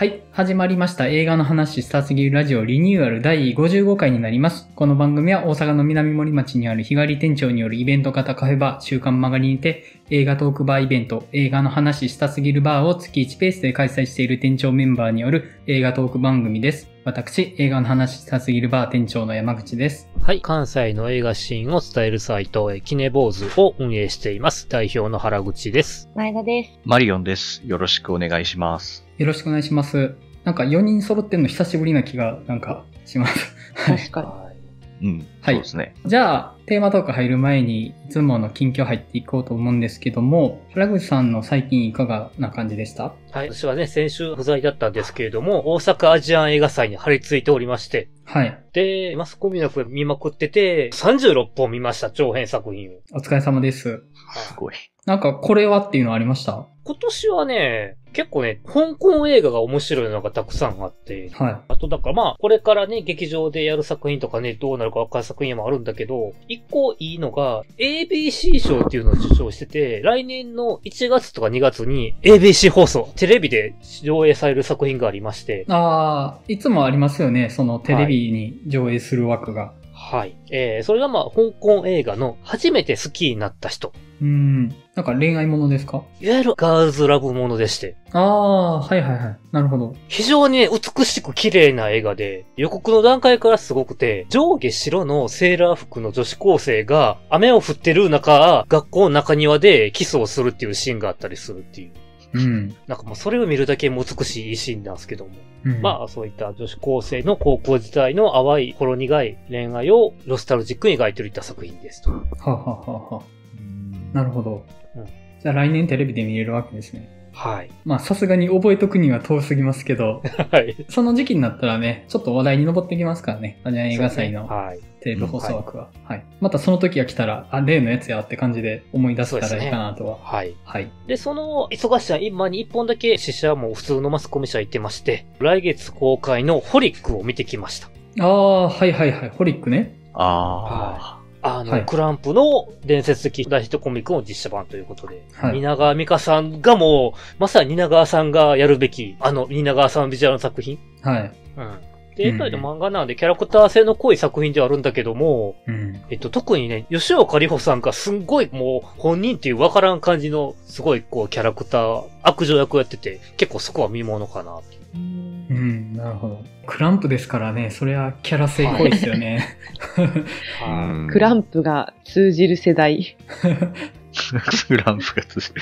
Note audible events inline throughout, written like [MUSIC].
はい。始まりました。映画の話、スターすぎるラジオリニューアル第55回になります。この番組は大阪の南森町にある日帰り店長によるイベント型カフェバー、週刊曲がりにて、映画トークバーイベント、映画の話したすぎるバーを月1ペースで開催している店長メンバーによる映画トーク番組です。私、映画の話したすぎるバー店長の山口です。はい、関西の映画シーンを伝えるサイト、キネ坊主を運営しています。代表の原口です。前田です。マリオンです。よろしくお願いします。よろしくお願いします。なんか4人揃ってんの久しぶりな気が、なんか、します。確かに。うん。はい。そうですね。じゃあ、テーマトーク入る前に、いつもの近況入っていこうと思うんですけども、原口さんの最近いかがな感じでしたはい。私はね、先週不在だったんですけれども、大阪アジアン映画祭に張り付いておりまして、はい。で、マスコミの声見まくってて、36本見ました、長編作品を。お疲れ様です。すごい。なんか、これはっていうのありました今年はね、結構ね、香港映画が面白いのがたくさんあって、はい。あとだからまあ、これからね、劇場でやる作品とかね、どうなるかわかる作品もあるんだけど、一個いいのが、ABC 賞っていうのを受賞してて、来年の1月とか2月に ABC 放送、テレビで上映される作品がありまして。ああ、いつもありますよね、そのテレビに上映する枠が。はいはい。えー、それがまあ、香港映画の初めて好きになった人。うん。なんか恋愛ものですかいわゆるガールズラブものでして。ああ、はいはいはい。なるほど。非常に、美しく綺麗な映画で、予告の段階からすごくて、上下白のセーラー服の女子高生が雨を降ってる中、学校の中庭でキスをするっていうシーンがあったりするっていう。うん。なんかもうそれを見るだけも美しいシーンなんですけども。うん、まあそういった女子高生の高校時代の淡いほろ苦い恋愛をロスタルジックに描いてるいった作品ですと。ははははなるほど。うん、じゃあ来年テレビで見れるわけですね。はい。まあ、さすがに覚えとくには遠すぎますけど、[LAUGHS] はい。その時期になったらね、ちょっと話題に上ってきますからね。アジア映画祭の、ね、はい。テーブル放送枠は、うんはい、はい。またその時が来たら、あ、例のやつやって感じで思い出せたらいいかなとは。ね、はい。はい。で、その、忙しさ、今に一本だけ死者も普通のマスコミ社行ってまして、来月公開のホリックを見てきました。ああ、はいはいはい。ホリックね。ああ。あの、はい、クランプの伝説的大ヒットコミックの実写版ということで、はい、蜷川美香さんがもう、まさに蜷川さんがやるべき、あの蜷川さんビジュアルの作品。はい。うん。で、絵界の漫画なんでキャラクター性の濃い作品ではあるんだけども、うん、えっと、特にね、吉岡里帆さんがすんごいもう本人っていうわからん感じの、すごいこうキャラクター、悪女役をやってて、結構そこは見ものかなうん、なるほど。クランプですからね、それはキャラ性濃いですよね。クランプが通じる世代。[LAUGHS] クランプが通じる。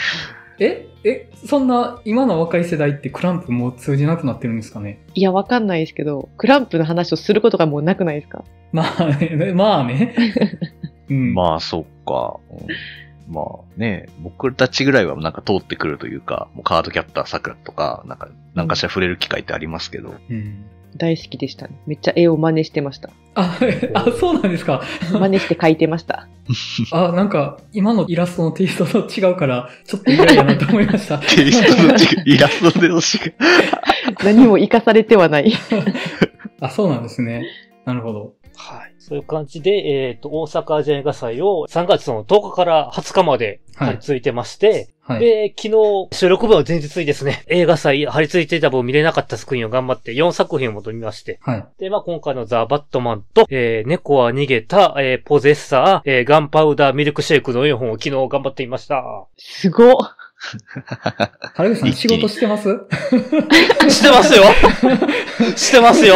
ええそんな今の若い世代ってクランプも通じなくなってるんですかねいや、わかんないですけど、クランプの話をすることがもうなくないですかまあね、まあね。[LAUGHS] うん、まあ、そっか。まあね、僕たちぐらいはなんか通ってくるというか、もうカードキャプターさくらとか、なんか、なんかしら触れる機会ってありますけど。うん大好きでしたね。めっちゃ絵を真似してました。あ、あそうなんですか。真似して描いてました。[LAUGHS] あ、なんか、今のイラストのテイストと違うから、ちょっとイいイなと思いました。[LAUGHS] テイストの違う、イラストでの違う。何も活かされてはない。[LAUGHS] あ、そうなんですね。なるほど。はい。そういう感じで、えっ、ー、と、大阪アジア映画祭を3月の10日から20日まで張り付いてまして、はい、で、昨日、収録部は前日にですね、映画祭張り付いていた分見れなかった作品を頑張って4作品を戻りまして、はい、で、まあ今回のザ・バットマンと、えー、猫は逃げた、えー、ポゼッサー、えー、ガンパウダーミルクシェイクの4本を昨日頑張っていました。すごっ。は [LAUGHS] る口さん仕事してます [LAUGHS] してますよ [LAUGHS] してますよ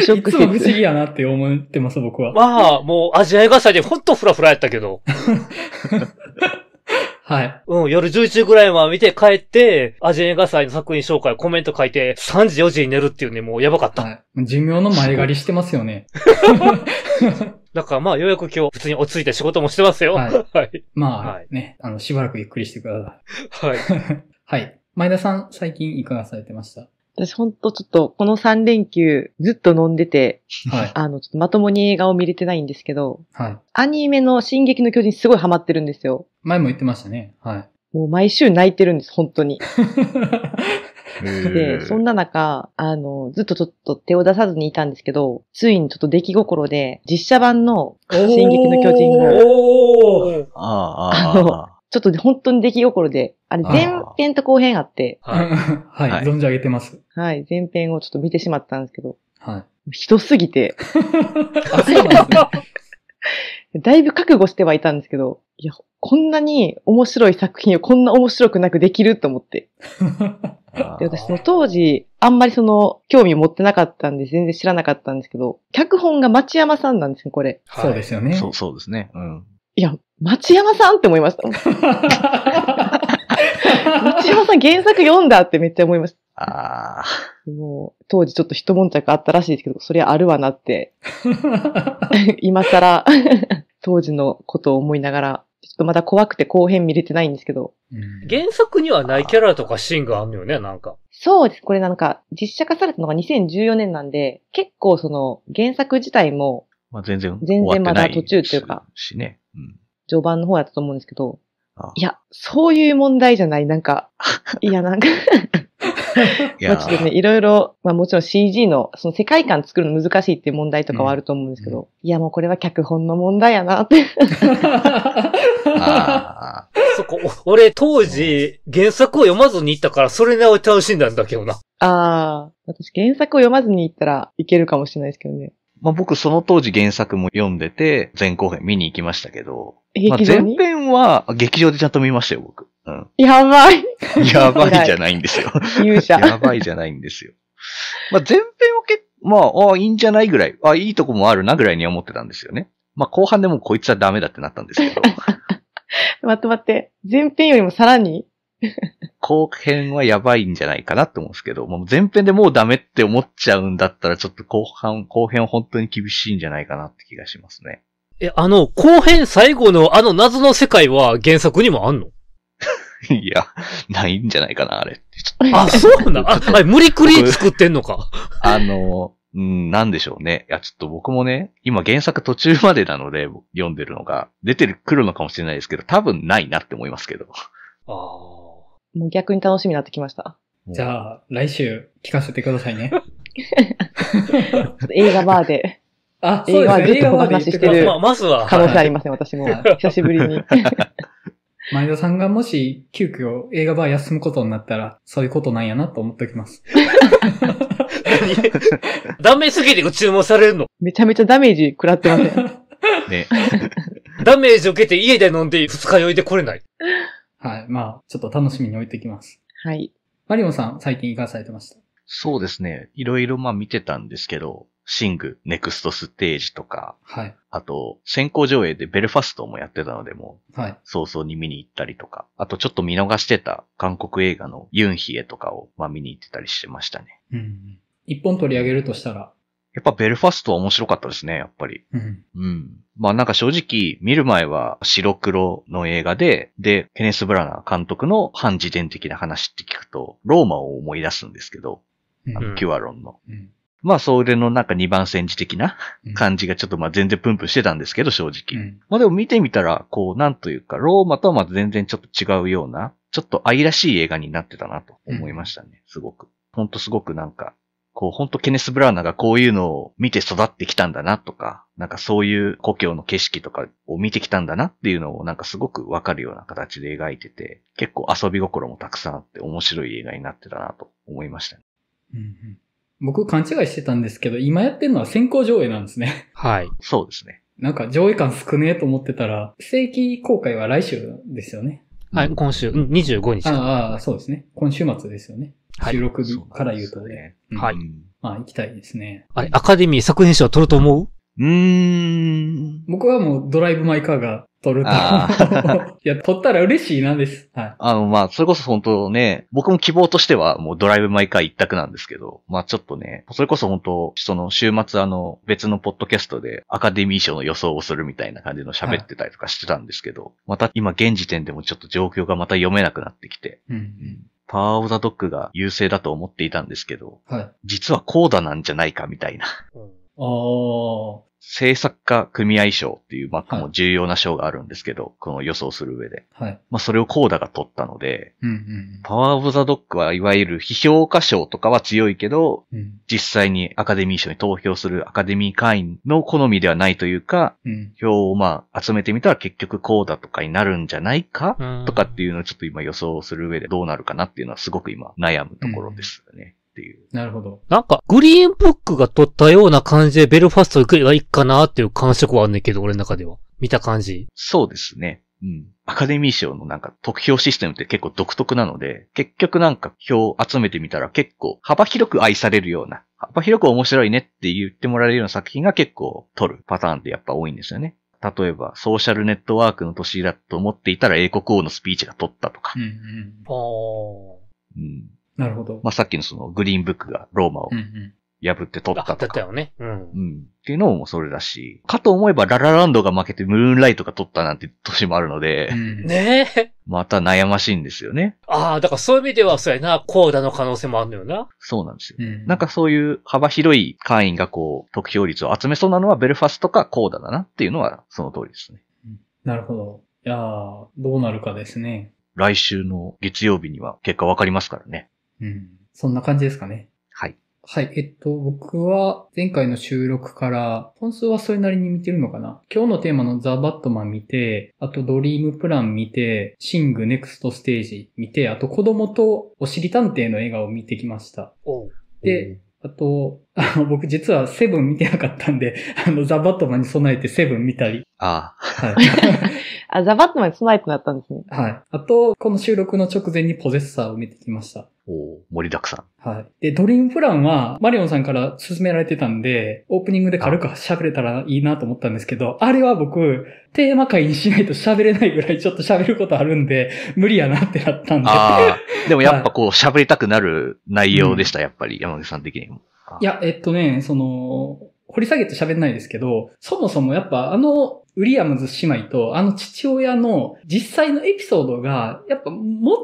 ショックいつも不思議やなって思ってます、僕は。まあ、もうアジア映画祭でほんとフラフラやったけど。はい。うん、夜11時ぐらいまで見て帰って、アジア映画祭の作品紹介、コメント書いて、3時4時に寝るっていうね、もうやばかった。はい、寿命の前借りしてますよね。だからまあようやく今日普通に落ち着いて仕事もしてますよ。はい。[LAUGHS] はい、まあ、はい、ね、あの、しばらくゆっくりしてください。はい。[LAUGHS] はい。前田さん、最近いかがされてました私ほんとちょっとこの3連休ずっと飲んでて、はい、[LAUGHS] あの、ちょっとまともに映画を見れてないんですけど、はい、アニメの進撃の巨人すごいハマってるんですよ。前も言ってましたね。はい。もう毎週泣いてるんです、本当に。で、そんな中、あの、ずっとちょっと手を出さずにいたんですけど、ついにちょっと出来心で、実写版の進撃の巨人を、あの、ちょっと本当に出来心で、あれ前編と後編あって、はい、[LAUGHS] はい、存じ上げてます。はい、前編をちょっと見てしまったんですけど、はい。ひどすぎて。[LAUGHS] あ、そうなんですね。[LAUGHS] だいぶ覚悟してはいたんですけど、いや、こんなに面白い作品をこんな面白くなくできると思って。[LAUGHS] で私その当時、あんまりその、興味を持ってなかったんで、全然知らなかったんですけど、脚本が町山さんなんですね、これ。はい、そうですよね。そう、そうですね。うん。いや、町山さんって思いました。町山さん原作読んだってめっちゃ思いました。ああ。もう、当時ちょっと一悶着あったらしいですけど、そりゃあるわなって。[LAUGHS] 今更、当時のことを思いながらちょっとまだ怖くて後編見れてないんですけど。原作にはないキャラとかシーンがあるのよね、なんか。そうです。これなんか、実写化されたのが2014年なんで、結構その原作自体も、まあ、全然、全然まだ途中っていうか、しね、うん。序盤の方やったと思うんですけど、ああいや、そういう問題じゃない、なんか、[LAUGHS] いや、なんか [LAUGHS] いや、ちょっとね、いろいろ、まあもちろん CG の、その世界観作るの難しいっていう問題とかはあると思うんですけど、うん、いやもうこれは脚本の問題やなって [LAUGHS] そこ、俺当時原作を読まずに行ったからそれなお楽しんだんだけどな。ああ、私原作を読まずに行ったらいけるかもしれないですけどね。まあ、僕その当時原作も読んでて、前後編見に行きましたけど、まあ、前編は劇場でちゃんと見ましたよ、僕。うん。やばい。やばいじゃないんですよ。勇者。やばいじゃないんですよ。まあ、前編は結構、まあ、あいいんじゃないぐらい、あいいとこもあるなぐらいに思ってたんですよね。まあ、後半でもこいつはダメだってなったんですけど。[LAUGHS] 待って待って、前編よりもさらに後編はやばいんじゃないかなって思うんですけど、もう前編でもうダメって思っちゃうんだったら、ちょっと後半、後編本当に厳しいんじゃないかなって気がしますね。え、あの、後編最後のあの謎の世界は原作にもあんの [LAUGHS] いや、ないんじゃないかな、あれ。あ、そうなんあ、あ無理くり作ってんのか。[LAUGHS] あの、うん、なんでしょうね。いや、ちょっと僕もね、今原作途中までなので読んでるのが、出てくるのかもしれないですけど、多分ないなって思いますけど。ああ。もう逆に楽しみになってきました。じゃあ、来週聞かせてくださいね。[LAUGHS] 映画バーで。あ、そうですね。映画バーでずっとしてる。まあ、まずは。可能性ありません、私も。久しぶりに。前田さんがもし急遽映画バー休むことになったら、そういうことなんやなと思っておきます。[LAUGHS] ダメすぎて注文されるのめちゃめちゃダメージ食らってません。[LAUGHS] ね。[LAUGHS] ダメージ受けて家で飲んで二日酔いで来れない。はい。まあ、ちょっと楽しみに置いてきます。はい。マリオンさん、最近いかがされてましたそうですね。いろいろまあ見てたんですけど、シング、ネクストステージとか、はい。あと、先行上映でベルファストもやってたので、もう、早々に見に行ったりとか、あとちょっと見逃してた韓国映画のユンヒエとかを、まあ見に行ってたりしてましたね。うん。一本取り上げるとしたら、やっぱベルファストは面白かったですね、やっぱり。うん。うん。まあなんか正直、見る前は白黒の映画で、で、ケネス・ブラナー監督の反自伝的な話って聞くと、ローマを思い出すんですけど、うん、あのキュアロンの。うんまあ、それのなんか2番戦時的な感じがちょっとまあ全然プンプンしてたんですけど、正直。うん、まあでも見てみたら、こう、なんというか、ローマとはまた全然ちょっと違うような、ちょっと愛らしい映画になってたなと思いましたね、うん、すごく。ほんとすごくなんか、こう、ほんとケネス・ブラーナがこういうのを見て育ってきたんだなとか、なんかそういう故郷の景色とかを見てきたんだなっていうのをなんかすごくわかるような形で描いてて、結構遊び心もたくさんあって面白い映画になってたなと思いましたね。うんうん僕勘違いしてたんですけど、今やってるのは先行上映なんですね。はい。そうですね。なんか上映感少ねえと思ってたら、正規公開は来週ですよね。はい、今週、うん、25日ああ、そうですね。今週末ですよね。はい収録日から言うとね。うんはいまあ、行きたいですね。あれ、アカデミー作品賞取ると思ううーん。僕はもうドライブ・マイ・カーが取ると。[LAUGHS] いや、取ったら嬉しいなんです。はい。あの、まあ、それこそ本当ね、僕も希望としてはもうドライブ毎回一択なんですけど、まあちょっとね、それこそ本当その週末あの、別のポッドキャストでアカデミー賞の予想をするみたいな感じの喋ってたりとかしてたんですけど、はい、また今現時点でもちょっと状況がまた読めなくなってきて、うん、うんパワーオーザドッグが優勢だと思っていたんですけど、はい、実はこうだなんじゃないかみたいな。うんああ。制作家組合賞っていう、まあ、この重要な賞があるんですけど、はい、この予想する上で。はい。まあ、それをコーダが取ったので、うんうん、パワーオブザドッグはいわゆる批評家賞とかは強いけど、うん、実際にアカデミー賞に投票するアカデミー会員の好みではないというか、うん、票をまあ、集めてみたら結局コーダとかになるんじゃないか、とかっていうのをちょっと今予想する上でどうなるかなっていうのはすごく今悩むところですよね。うんっていう。なるほど。なんか、グリーンブックが撮ったような感じでベルファスト行くにはいいかなっていう感触はあんねんけど、俺の中では。見た感じ。そうですね。うん。アカデミー賞のなんか得票システムって結構独特なので、結局なんか票を集めてみたら結構幅広く愛されるような、幅広く面白いねって言ってもらえるような作品が結構撮るパターンってやっぱ多いんですよね。例えば、ソーシャルネットワークの年だと思っていたら英国王のスピーチが取ったとか。うん、うん、うん。なるほど。まあ、さっきのそのグリーンブックがローマを破って取ったとか。ったよね。うん。うん。っていうのもそれだし、かと思えばララランドが負けてムーンライトが取ったなんて年もあるので、うん、ねえ。また悩ましいんですよね。ああ、だからそういう意味ではそうやな、コーダの可能性もあるのよな。そうなんですよ、うん。なんかそういう幅広い会員がこう、得票率を集めそうなのはベルファストかコーダだなっていうのはその通りですね。うん、なるほど。いやどうなるかですね。来週の月曜日には結果わかりますからね。うん。そんな感じですかね。はい。はい。えっと、僕は前回の収録から、本数はそれなりに見てるのかな今日のテーマのザ・バットマン見て、あとドリームプラン見て、シングネクストステージ見て、あと子供とおしり探偵の映画を見てきました。で、あと、あの、僕実はセブン見てなかったんで、あの、ザ・バットマンに備えてセブン見たり。ああ。はい。あ、ザバットマンナイプだったんですね。はい。あと、この収録の直前にポゼッサーを見てきました。お盛りだくさん。はい。で、ドリームプランは、マリオンさんから勧められてたんで、オープニングで軽く喋れたらいいなと思ったんですけど、あれは僕、テーマ会にしないと喋れないぐらいちょっと喋ることあるんで、無理やなってなったんで。ああ。[LAUGHS] でもやっぱこう、喋、りたくなる内容でした、やっぱり、山口さん的にも。いや、えっとね、その、掘り下げて喋んないですけど、そもそもやっぱあのウィリアムズ姉妹とあの父親の実際のエピソードが、やっぱもっ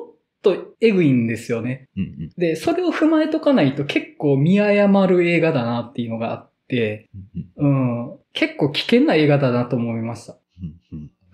とエグいんですよね。うんうん、で、それを踏まえとかないと結構見誤る映画だなっていうのがあって、うん、結構危険な映画だなと思いました。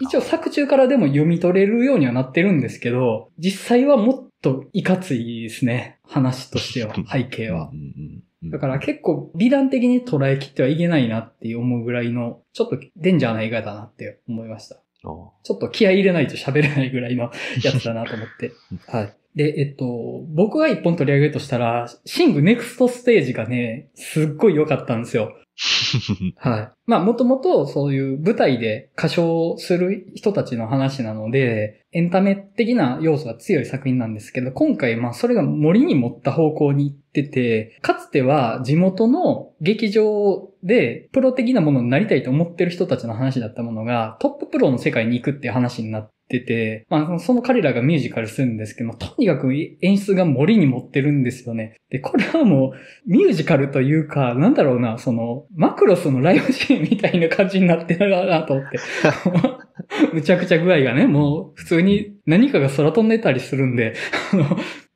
一応作中からでも読み取れるようにはなってるんですけど、実際はもっといかついですね。話としては、[LAUGHS] 背景は。うんうんだから結構美談的に捉えきってはいけないなって思うぐらいの、ちょっとデンジャーな映画だなって思いました。ちょっと気合い入れないと喋れないぐらいの [LAUGHS] やつだなと思って。[LAUGHS] はい。で、えっと、僕が一本取り上げるとしたら、シングネクストステージがね、すっごい良かったんですよ。[LAUGHS] はい。まあ、もともとそういう舞台で歌唱する人たちの話なので、エンタメ的な要素が強い作品なんですけど、今回まあそれが森に持った方向に行ってて、かつては地元の劇場でプロ的なものになりたいと思ってる人たちの話だったものが、トッププロの世界に行くっていう話になっってて、まあ、その彼らがミュージカルするんですけども、とにかく演出が森に持ってるんですよね。で、これはもう、ミュージカルというか、なんだろうな、その、マクロスのライブシーンみたいな感じになってるなと思って。[LAUGHS] むちゃくちゃ具合がね、もう普通に何かが空飛んでたりするんで、あ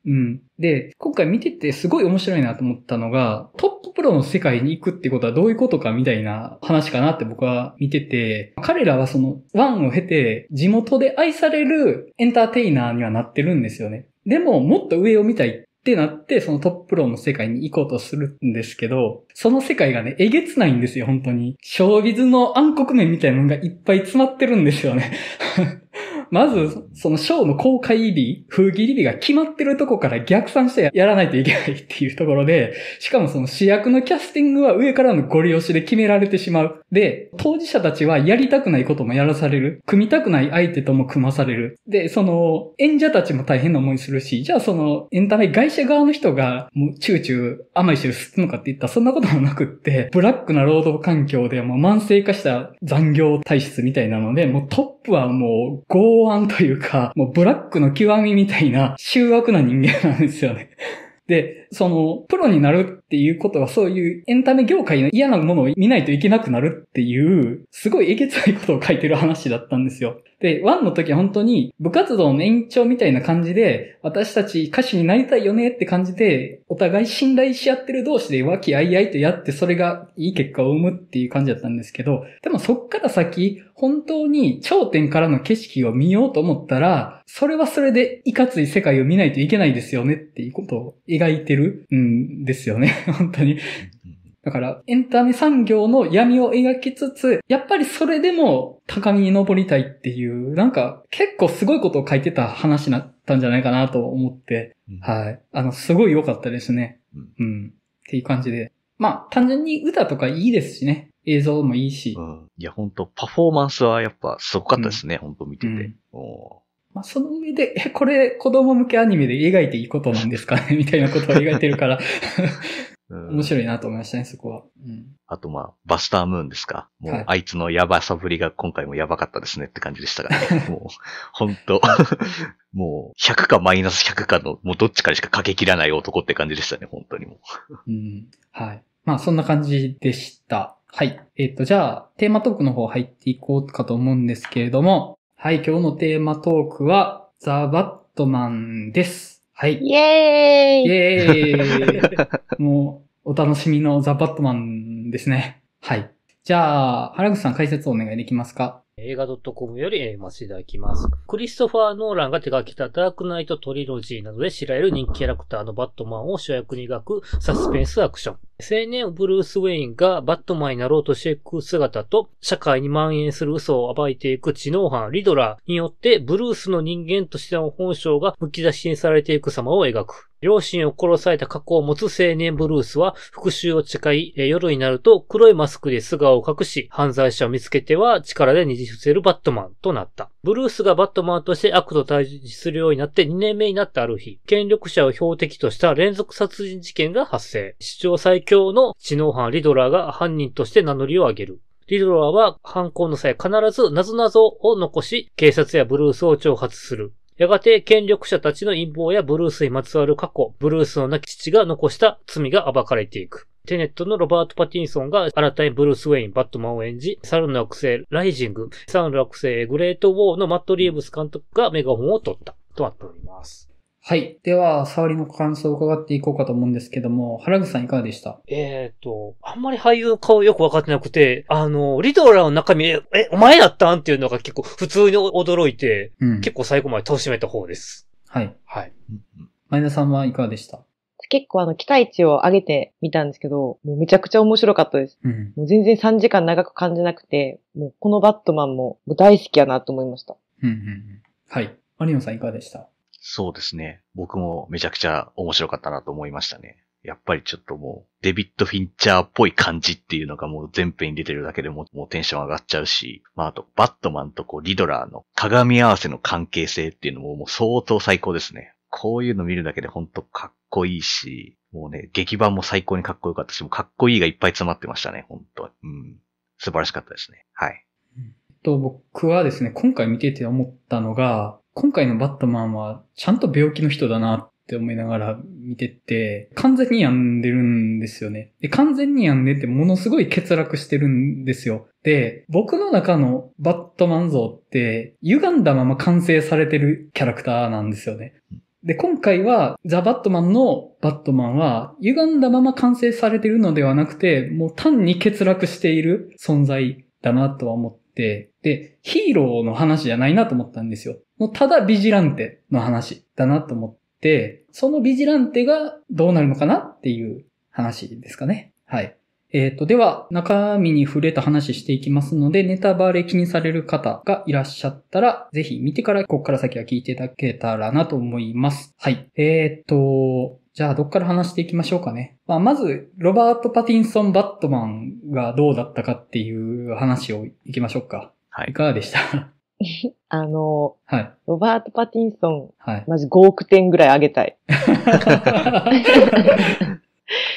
うん。で、今回見ててすごい面白いなと思ったのが、トッププロの世界に行くってことはどういうことかみたいな話かなって僕は見てて、彼らはそのワンを経て地元で愛されるエンターテイナーにはなってるんですよね。でも、もっと上を見たいってなって、そのトッププロの世界に行こうとするんですけど、その世界がね、えげつないんですよ、本当に。ショービズの暗黒面みたいなのがいっぱい詰まってるんですよね。[LAUGHS] まず、そのショーの公開日、封切り日が決まってるとこから逆算してやらないといけないっていうところで、しかもその主役のキャスティングは上からのご利用しで決められてしまう。で、当事者たちはやりたくないこともやらされる。組みたくない相手とも組まされる。で、その、演者たちも大変な思いするし、じゃあその、エンタメ会社側の人が、もう、チューチュー、甘い汁吸てのかって言ったらそんなこともなくって、ブラックな労働環境でもう慢性化した残業体質みたいなので、もうトップはもう、5剛腕というか、[LAUGHS] もうブラックの極みみたいな、醜悪な人間なんですよね。[LAUGHS] で、その、プロになるっていうことはそういうエンタメ業界の嫌なものを見ないといけなくなるっていう、すごいえげつないことを書いてる話だったんですよ。で、1の時本当に部活動の延長みたいな感じで、私たち歌手になりたいよねって感じで、お互い信頼し合ってる同士で和気あいあいとやって、それがいい結果を生むっていう感じだったんですけど、でもそっから先、本当に頂点からの景色を見ようと思ったら、それはそれでいかつい世界を見ないといけないですよねっていうことを描いてるんですよね。[LAUGHS] 本当に。だから、エンタメ産業の闇を描きつつ、やっぱりそれでも高みに登りたいっていう、なんか結構すごいことを書いてた話だなったんじゃないかなと思って、うん、はい。あの、すごい良かったですね、うん。うん。っていう感じで。まあ、単純に歌とかいいですしね。映像もいいし。うん。いや、本当パフォーマンスはやっぱすごかったですね、うん、本当見てて。うんまあ、その上で、え、これ子供向けアニメで描いていいことなんですかね [LAUGHS] みたいなことを描いてるから [LAUGHS] うん、面白いなと思いましたね、そこは。うん、あとまあ、バスタームーンですか。もう、あいつのやばさぶりが今回もやばかったですねって感じでしたが、ね、[LAUGHS] もう、ほんと、もう、100かマイナス100かの、もうどっちかしかかけきらない男って感じでしたね、本当にもう。うん。はい。まあ、そんな感じでした。はい。えっ、ー、と、じゃあ、テーマトークの方入っていこうかと思うんですけれども、はい、今日のテーマトークは、ザ・バットマンです。はい。イエーイイエーイもう、お楽しみのザ・バットマンですね。はい。じゃあ、原口さん解説をお願いできますか映画 .com よりませていただきます。クリストファー・ノーランが手掛けたダークナイトトリロジーなどで知られる人気キャラクターのバットマンを主役に描くサスペンスアクション。青年ブルース・ウェインがバットマンになろうとしていく姿と、社会に蔓延する嘘を暴いていく知能犯リドラーによって、ブルースの人間としての本性がむき出しにされていく様を描く。両親を殺された過去を持つ青年ブルースは復讐を誓い、夜になると黒いマスクで素顔を隠し、犯罪者を見つけては力でねじ伏せるバットマンとなった。ブルースがバットマンとして悪と対峙するようになって2年目になったある日、権力者を標的とした連続殺人事件が発生。史上最強教の知能犯リドラーが犯人として名乗りを上げる。リドラーは犯行の際必ず謎謎を残し、警察やブルースを挑発する。やがて権力者たちの陰謀やブルースにまつわる過去、ブルースの亡き父が残した罪が暴かれていく。テネットのロバート・パティンソンが新たにブルース・ウェイン、バットマンを演じ、猿の惑星、ライジング、サルの惑星、グレート・ウォーのマット・リーブス監督がメガホンを取った、となっております。はい。では、沙織の感想を伺っていこうかと思うんですけども、原口さんいかがでしたえっ、ー、と、あんまり俳優の顔よくわかってなくて、あの、リドラーの中身、え、お前やったんっていうのが結構普通に驚いて、うん、結構最後まで楽しめた方です。はい。はい。前田さんはいかがでした結構あの期待値を上げてみたんですけど、もうめちゃくちゃ面白かったです。うん、もう全然3時間長く感じなくて、もうこのバットマンももう大好きやなと思いました。うんうん、はい。マリオンさんいかがでしたそうですね。僕もめちゃくちゃ面白かったなと思いましたね。やっぱりちょっともう、デビッド・フィンチャーっぽい感じっていうのがもう全編に出てるだけでももうテンション上がっちゃうし、まああと、バットマンとこう、リドラーの鏡合わせの関係性っていうのももう相当最高ですね。こういうの見るだけでほんとかっこいいし、もうね、劇版も最高にかっこよかったし、もうかっこいいがいっぱい詰まってましたね、本当うん。素晴らしかったですね。はい。と、僕はですね、今回見てて思ったのが、今回のバットマンはちゃんと病気の人だなって思いながら見てて、完全に病んでるんですよね。で、完全に病んでてものすごい欠落してるんですよ。で、僕の中のバットマン像って、歪んだまま完成されてるキャラクターなんですよね。で、今回は、ザ・バットマンのバットマンは、歪んだまま完成されてるのではなくて、もう単に欠落している存在だなとは思って、で、ヒーローの話じゃないなと思ったんですよ。もうただビジランテの話だなと思って、そのビジランテがどうなるのかなっていう話ですかね。はい。えっ、ー、と、では、中身に触れた話していきますので、ネタバレ気にされる方がいらっしゃったら、ぜひ見てから、ここから先は聞いていただけたらなと思います。はい。えっ、ー、と、じゃあ、どっから話していきましょうかね。まあ、まず、ロバート・パティンソン・バットマンがどうだったかっていう話をいきましょうか。はい。いかがでした [LAUGHS] あの、はい、ロバート・パティンソン、はい、まず5億点ぐらいあげたい。[LAUGHS]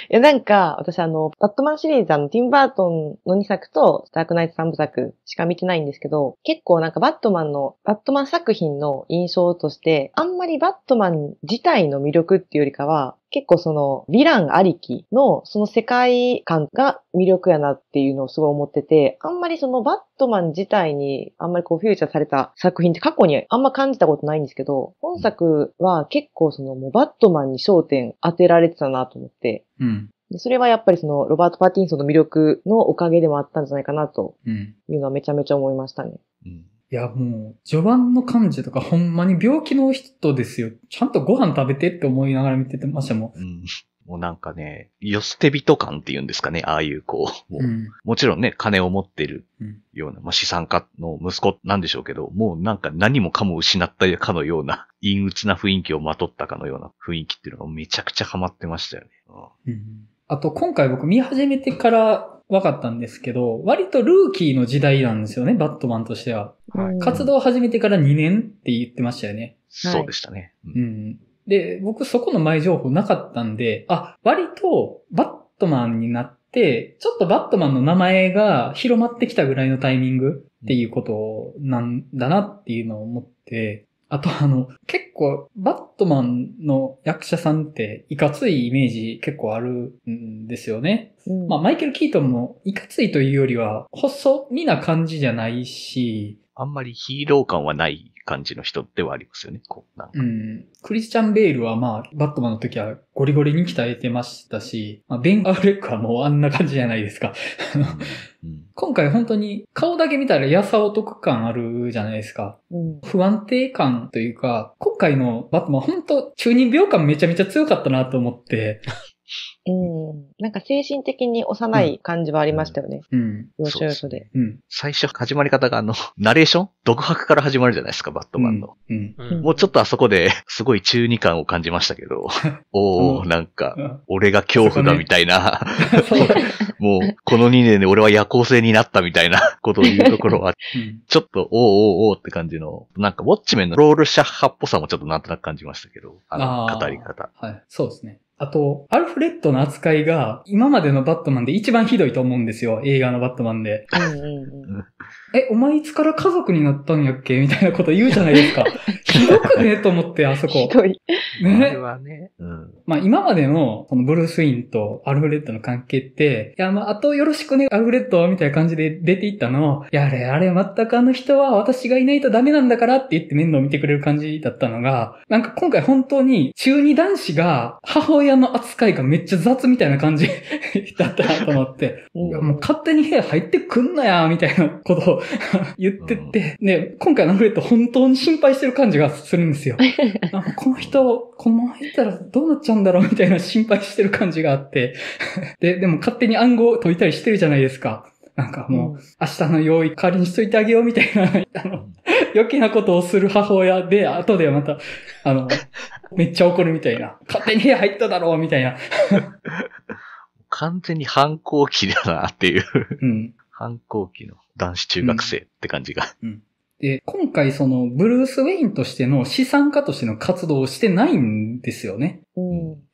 いや、なんか、私あの、バットマンシリーズあの、ティンバートンの2作と、スタークナイト3部作しか見てないんですけど、結構なんかバットマンの、バットマン作品の印象として、あんまりバットマン自体の魅力っていうよりかは、結構その、ヴィランありきの、その世界観が魅力やなっていうのをすごい思ってて、あんまりそのバットマン自体にあんまりこうフューチャーされた作品って過去にあんま感じたことないんですけど、本作は結構そのもうバットマンに焦点当てられてたなと思って、うん、それはやっぱりそのロバート・パーティンソンの魅力のおかげでもあったんじゃないかなというのはめちゃめちゃ思いましたね。うんいや、もう、序盤の感じとかほんまに病気の人ですよ。ちゃんとご飯食べてって思いながら見ててましたもん。うんもうなんかね、よ捨て人感っていうんですかね、ああいうこう。もううん、もちろんね、金を持ってるような、まあ、資産家の息子なんでしょうけど、もうなんか何もかも失ったかのような、[LAUGHS] 陰鬱な雰囲気をまとったかのような雰囲気っていうのがめちゃくちゃハマってましたよね。うん、あと、今回僕見始めてから分かったんですけど、割とルーキーの時代なんですよね、バットマンとしては。はい、活動を始めてから2年って言ってましたよね。そうでしたね。うん。で、僕そこの前情報なかったんで、あ、割とバットマンになって、ちょっとバットマンの名前が広まってきたぐらいのタイミングっていうことなんだなっていうのを思って、あとあの、結構、バットマンの役者さんっていかついイメージ結構あるんですよね。うん、まあ、マイケル・キートンもいかついというよりは、細身な感じじゃないし、あんまりヒーロー感はない感じの人ではありますよね、こう、なんか。うん。クリスチャン・ベールはまあ、バットマンの時はゴリゴリに鍛えてましたし、まあ、ベン・アフレックはもうあんな感じじゃないですか。うん、今回本当に顔だけ見たらやさお得感あるじゃないですか。うん、不安定感というか、今回のバットマン本当中二病感めちゃめちゃ強かったなと思って、うん。なんか精神的に幼い感じはありましたよね。うん。要所要所で。うん。最初始まり方があの、[LAUGHS] ナレーション独白から始まるじゃないですか、バットマンの。うん。うん、もうちょっとあそこで、すごい中二感を感じましたけど、[LAUGHS] おおなんか、俺が恐怖だみたいな、[LAUGHS] もう、この2年で俺は夜行性になったみたいなことを言うところは、ちょっと、おおおおって感じの、なんかウォッチメンのロールシャッハっぽさもちょっとなんとなく感じましたけど、あの、語り方。はい。そうですね。あと、アルフレッドの扱いが、今までのバットマンで一番ひどいと思うんですよ。映画のバットマンで。うんうんうんえ、お前いつから家族になったんやっけみたいなこと言うじゃないですか。[LAUGHS] ひどくねと思って、あそこ。ひどい。ね。はね。うん。まあ今までの、このブルース・ウィンとアルフレッドの関係って、いやまああとよろしくね、アルフレッドみたいな感じで出ていったのを、いやあれあれ全くあの人は私がいないとダメなんだからって言って面倒見てくれる感じだったのが、なんか今回本当に中二男子が母親の扱いがめっちゃ雑みたいな感じ [LAUGHS] だったなと思って、いやもう勝手に部屋入ってくんなや、みたいなことを [LAUGHS] 言ってて、ね、今回のフレット本当に心配してる感じがするんですよ。[LAUGHS] この人、このまま行ったらどうなっちゃうんだろうみたいな心配してる感じがあって。[LAUGHS] で、でも勝手に暗号を解いたりしてるじゃないですか。なんかもう、明日の用意代わりにしといてあげようみたいな、あの、余計なことをする母親で、後でまた、あの、めっちゃ怒るみたいな。勝手に部屋入っただろうみたいな。完全に反抗期だなっていう。うん。反抗期の。男子中学生って感じが。うん、で、今回その、ブルース・ウェインとしての資産家としての活動をしてないんですよね。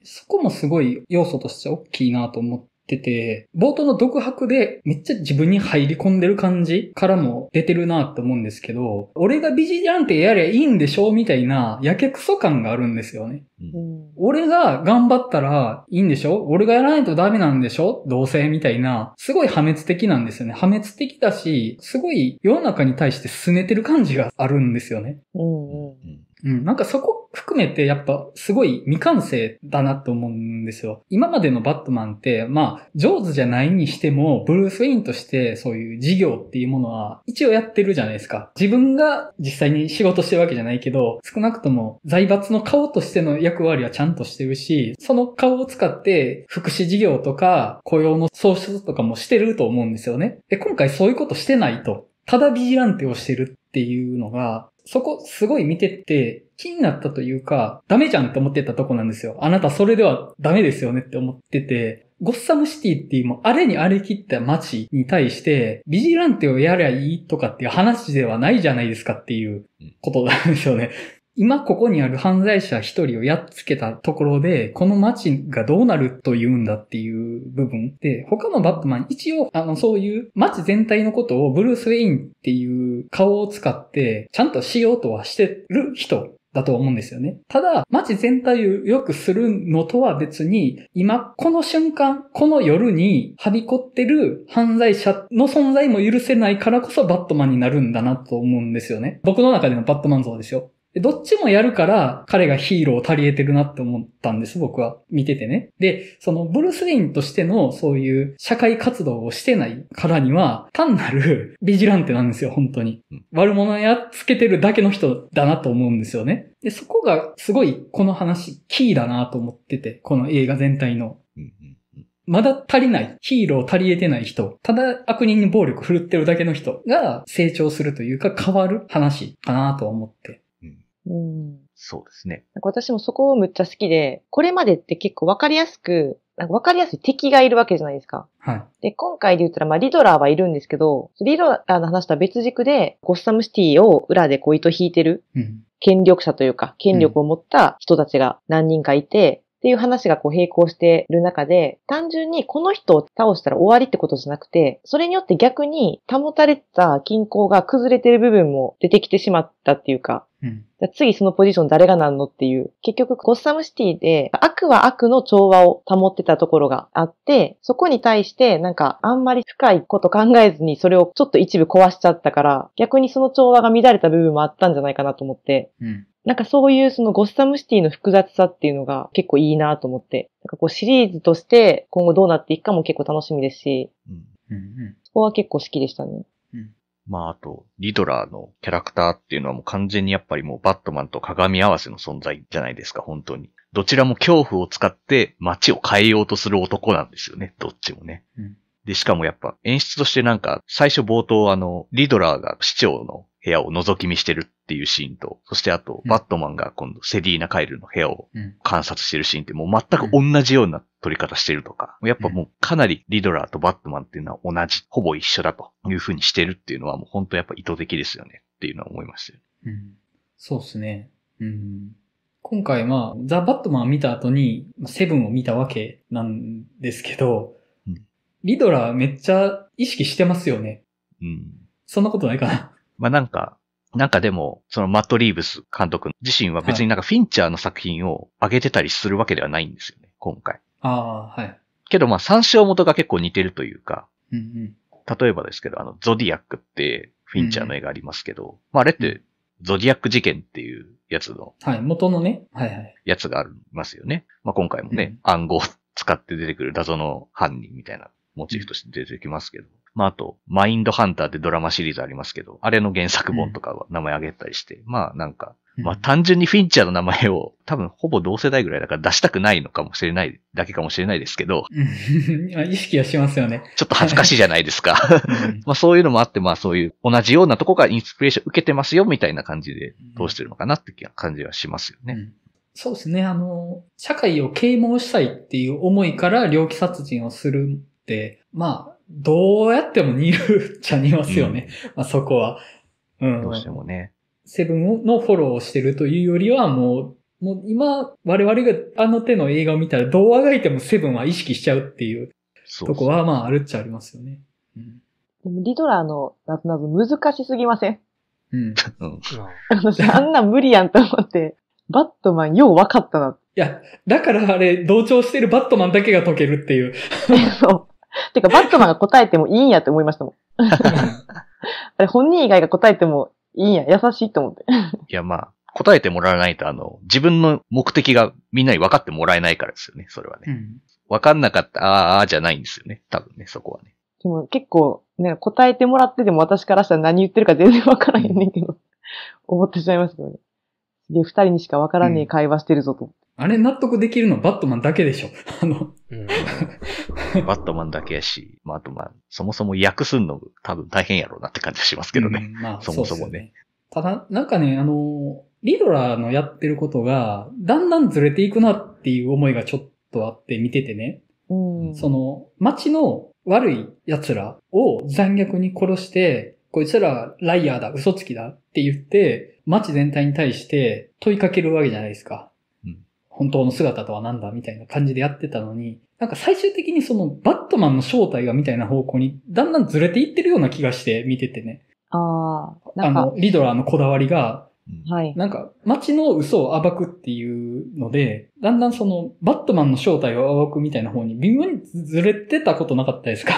そこもすごい要素として大きいなと思っってて、冒頭の独白でめっちゃ自分に入り込んでる感じからも出てるなと思うんですけど、俺が美人なんてやりゃいいんでしょうみたいなやけくそ感があるんですよね。うん、俺が頑張ったらいいんでしょ俺がやらないとダメなんでしょどうせみたいな、すごい破滅的なんですよね。破滅的だし、すごい世の中に対して拗ねてる感じがあるんですよね。うんうんうん、なんかそこ含めてやっぱすごい未完成だなと思うんですよ。今までのバットマンって、まあ、上手じゃないにしても、ブルース・ウェインとしてそういう事業っていうものは一応やってるじゃないですか。自分が実際に仕事してるわけじゃないけど、少なくとも財閥の顔としての役割はちゃんとしてるし、その顔を使って福祉事業とか雇用の創出とかもしてると思うんですよね。で、今回そういうことしてないと。ただビジランテをしてるっていうのが、そこすごい見てて気になったというか、ダメじゃんって思ってたとこなんですよ。あなたそれではダメですよねって思ってて、ゴッサムシティっていうもうあれにあれ切った街に対して、ビジランテをやりゃいいとかっていう話ではないじゃないですかっていうことなんですよね。今ここにある犯罪者一人をやっつけたところで、この街がどうなると言うんだっていう部分で、他のバットマン一応、あの、そういう街全体のことをブルース・ウェインっていう顔を使って、ちゃんとしようとはしてる人だと思うんですよね。ただ、街全体を良くするのとは別に、今、この瞬間、この夜に、はびこってる犯罪者の存在も許せないからこそバットマンになるんだなと思うんですよね。僕の中でのバットマン像ですよ。どっちもやるから、彼がヒーローを足り得てるなって思ったんです、僕は。見ててね。で、そのブルース・ウィンとしてのそういう社会活動をしてないからには、単なるビジランテなんですよ、本当に。うん、悪者やっつけてるだけの人だなと思うんですよね。で、そこがすごいこの話、キーだなと思ってて、この映画全体の。うんまだ足りない、ヒーロー足り得てない人、ただ悪人に暴力振るってるだけの人が成長するというか変わる話かなと思って。うん、そうですね。なんか私もそこをむっちゃ好きで、これまでって結構わかりやすく、なんかわかりやすい敵がいるわけじゃないですか。はい。で、今回で言ったら、まあ、リドラーはいるんですけど、リドラーの話とは別軸で、ゴッサムシティを裏でこう糸引いてる、権力者というか、権力を持った人たちが何人かいて、っていう話がこう並行している中で、単純にこの人を倒したら終わりってことじゃなくて、それによって逆に保たれた均衡が崩れてる部分も出てきてしまったっていうか、うん、じゃ次そのポジション誰がなんのっていう。結局、ゴッサムシティで、悪は悪の調和を保ってたところがあって、そこに対して、なんか、あんまり深いこと考えずに、それをちょっと一部壊しちゃったから、逆にその調和が乱れた部分もあったんじゃないかなと思って。うんなんかそういうそのゴッサムシティの複雑さっていうのが結構いいなと思って。なんかこうシリーズとして今後どうなっていくかも結構楽しみですし。うんうんうん、そこは結構好きでしたね。うんまああと、リドラーのキャラクターっていうのはもう完全にやっぱりもうバットマンと鏡合わせの存在じゃないですか、本当に。どちらも恐怖を使って街を変えようとする男なんですよね、どっちもね。うん、で、しかもやっぱ演出としてなんか、最初冒頭あの、リドラーが市長の部屋を覗き見してるっていうシーンと、そしてあと、バットマンが今度、セディーナ・カイルの部屋を観察してるシーンってもう全く同じような撮り方してるとか、やっぱもうかなりリドラーとバットマンっていうのは同じ、ほぼ一緒だというふうにしてるっていうのはもう本当やっぱ意図的ですよねっていうのは思いましたよ、ね。うん。そうですね。うん。今回まあ、ザ・バットマン見た後に、セブンを見たわけなんですけど、うん、リドラーめっちゃ意識してますよね。うん。そんなことないかな。まあなんか、なんかでも、そのマット・リーブス監督自身は別になんかフィンチャーの作品を上げてたりするわけではないんですよね、今回。ああ、はい。けどまあ参照元が結構似てるというか、うんうん、例えばですけど、あの、ゾディアックってフィンチャーの絵がありますけど、うん、まああれって、ゾディアック事件っていうやつの。はい、元のね。はいはい。やつがありますよね。まあ今回もね、うん、暗号を使って出てくる謎の犯人みたいなモチーフとして出てきますけど。まあ、あと、マインドハンターってドラマシリーズありますけど、あれの原作本とかは名前あげたりして、うん、まあなんか、まあ単純にフィンチャーの名前を多分ほぼ同世代ぐらいだから出したくないのかもしれないだけかもしれないですけど。[LAUGHS] 意識はしますよね。ちょっと恥ずかしいじゃないですか。[LAUGHS] まあそういうのもあって、まあそういう同じようなとこがインスピレーション受けてますよみたいな感じで通してるのかなって感じはしますよね。うんそうですね。あの、社会を啓蒙したいっていう思いから猟奇殺人をするって、まあ、どうやっても似るっちゃ似ますよね。うん、まあそこは。うん。どうしてもね。セブンのフォローをしてるというよりはもう、もう今、我々があの手の映画を見たらどうあがいてもセブンは意識しちゃうっていうとこはまああるっちゃありますよね。うん、でもリドラーのなぞなぞ難しすぎませんうん。あんな無理やんと思って、バットマンよう分かったな。いや、だからあれ、同調してるバットマンだけが解けるっていう。[LAUGHS] そう。[LAUGHS] てか、バットマンが答えてもいいんやって思いましたもん。[LAUGHS] あれ、本人以外が答えてもいいんや、優しいと思って。いや、まあ、答えてもらわないと、あの、自分の目的がみんなに分かってもらえないからですよね、それはね。うん、分かんなかった、ああ、ああ、じゃないんですよね、多分ね、そこはね。でも結構、ね、答えてもらってても私からしたら何言ってるか全然分からへんねんけど、思ってしまいますけどね。で、二人にしか分からねえ会話してるぞと。あれ納得できるのバットマンだけでしょ。[LAUGHS] あの、うん、バットマンだけやし、[LAUGHS] まあ、あとまあ、そもそも訳すんの多分大変やろうなって感じはしますけどね。うん、まあ、[LAUGHS] そもそもね、ね、ただ、なんかね、あの、リドラーのやってることが、だんだんずれていくなっていう思いがちょっとあって見ててね。うん、その、街の悪い奴らを残虐に殺して、こいつらライアーだ、嘘つきだって言って、街全体に対して問いかけるわけじゃないですか。本当の姿とは何だみたいな感じでやってたのに、なんか最終的にそのバットマンの正体がみたいな方向にだんだんずれていってるような気がして見ててね。ああ。あの、リドラーのこだわりが、はい。なんか、街の嘘を暴くっていうので、だんだんその、バットマンの正体を暴くみたいな方に微妙にずれてたことなかったですか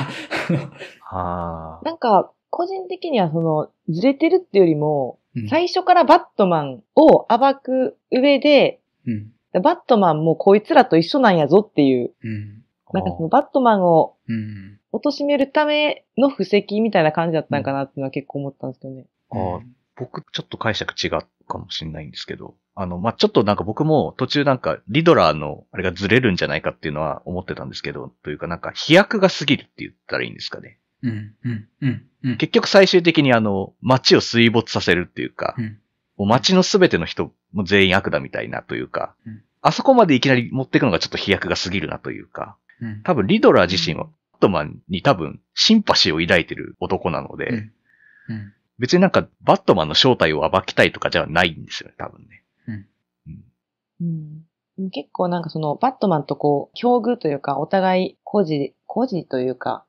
はあ。なんか、個人的にはその、ずれてるってよりも、うん、最初からバットマンを暴く上で、うん、バットマンもこいつらと一緒なんやぞっていう、うん、なんかそのバットマンをうん。貶めるための布石みたいな感じだったんかなっていうのは結構思ったんですけどね。ああ、僕ちょっと解釈違うかもしれないんですけど、あの、まあ、ちょっとなんか僕も途中なんかリドラーのあれがずれるんじゃないかっていうのは思ってたんですけど、というかなんか飛躍が過ぎるって言ったらいいんですかね。うん、うん、うん。結局最終的にあの、街を水没させるっていうか、うん、もう街のすべての人も全員悪だみたいなというか、うん、あそこまでいきなり持っていくのがちょっと飛躍が過ぎるなというか、うん、多分リドラー自身は、バットマンに多分シンパシーを抱いてる男なので、別になんかバットマンの正体を暴きたいとかじゃないんですよね、多分ね。結構なんかそのバットマンとこう、境遇というか、お互い、孤児、孤児というか、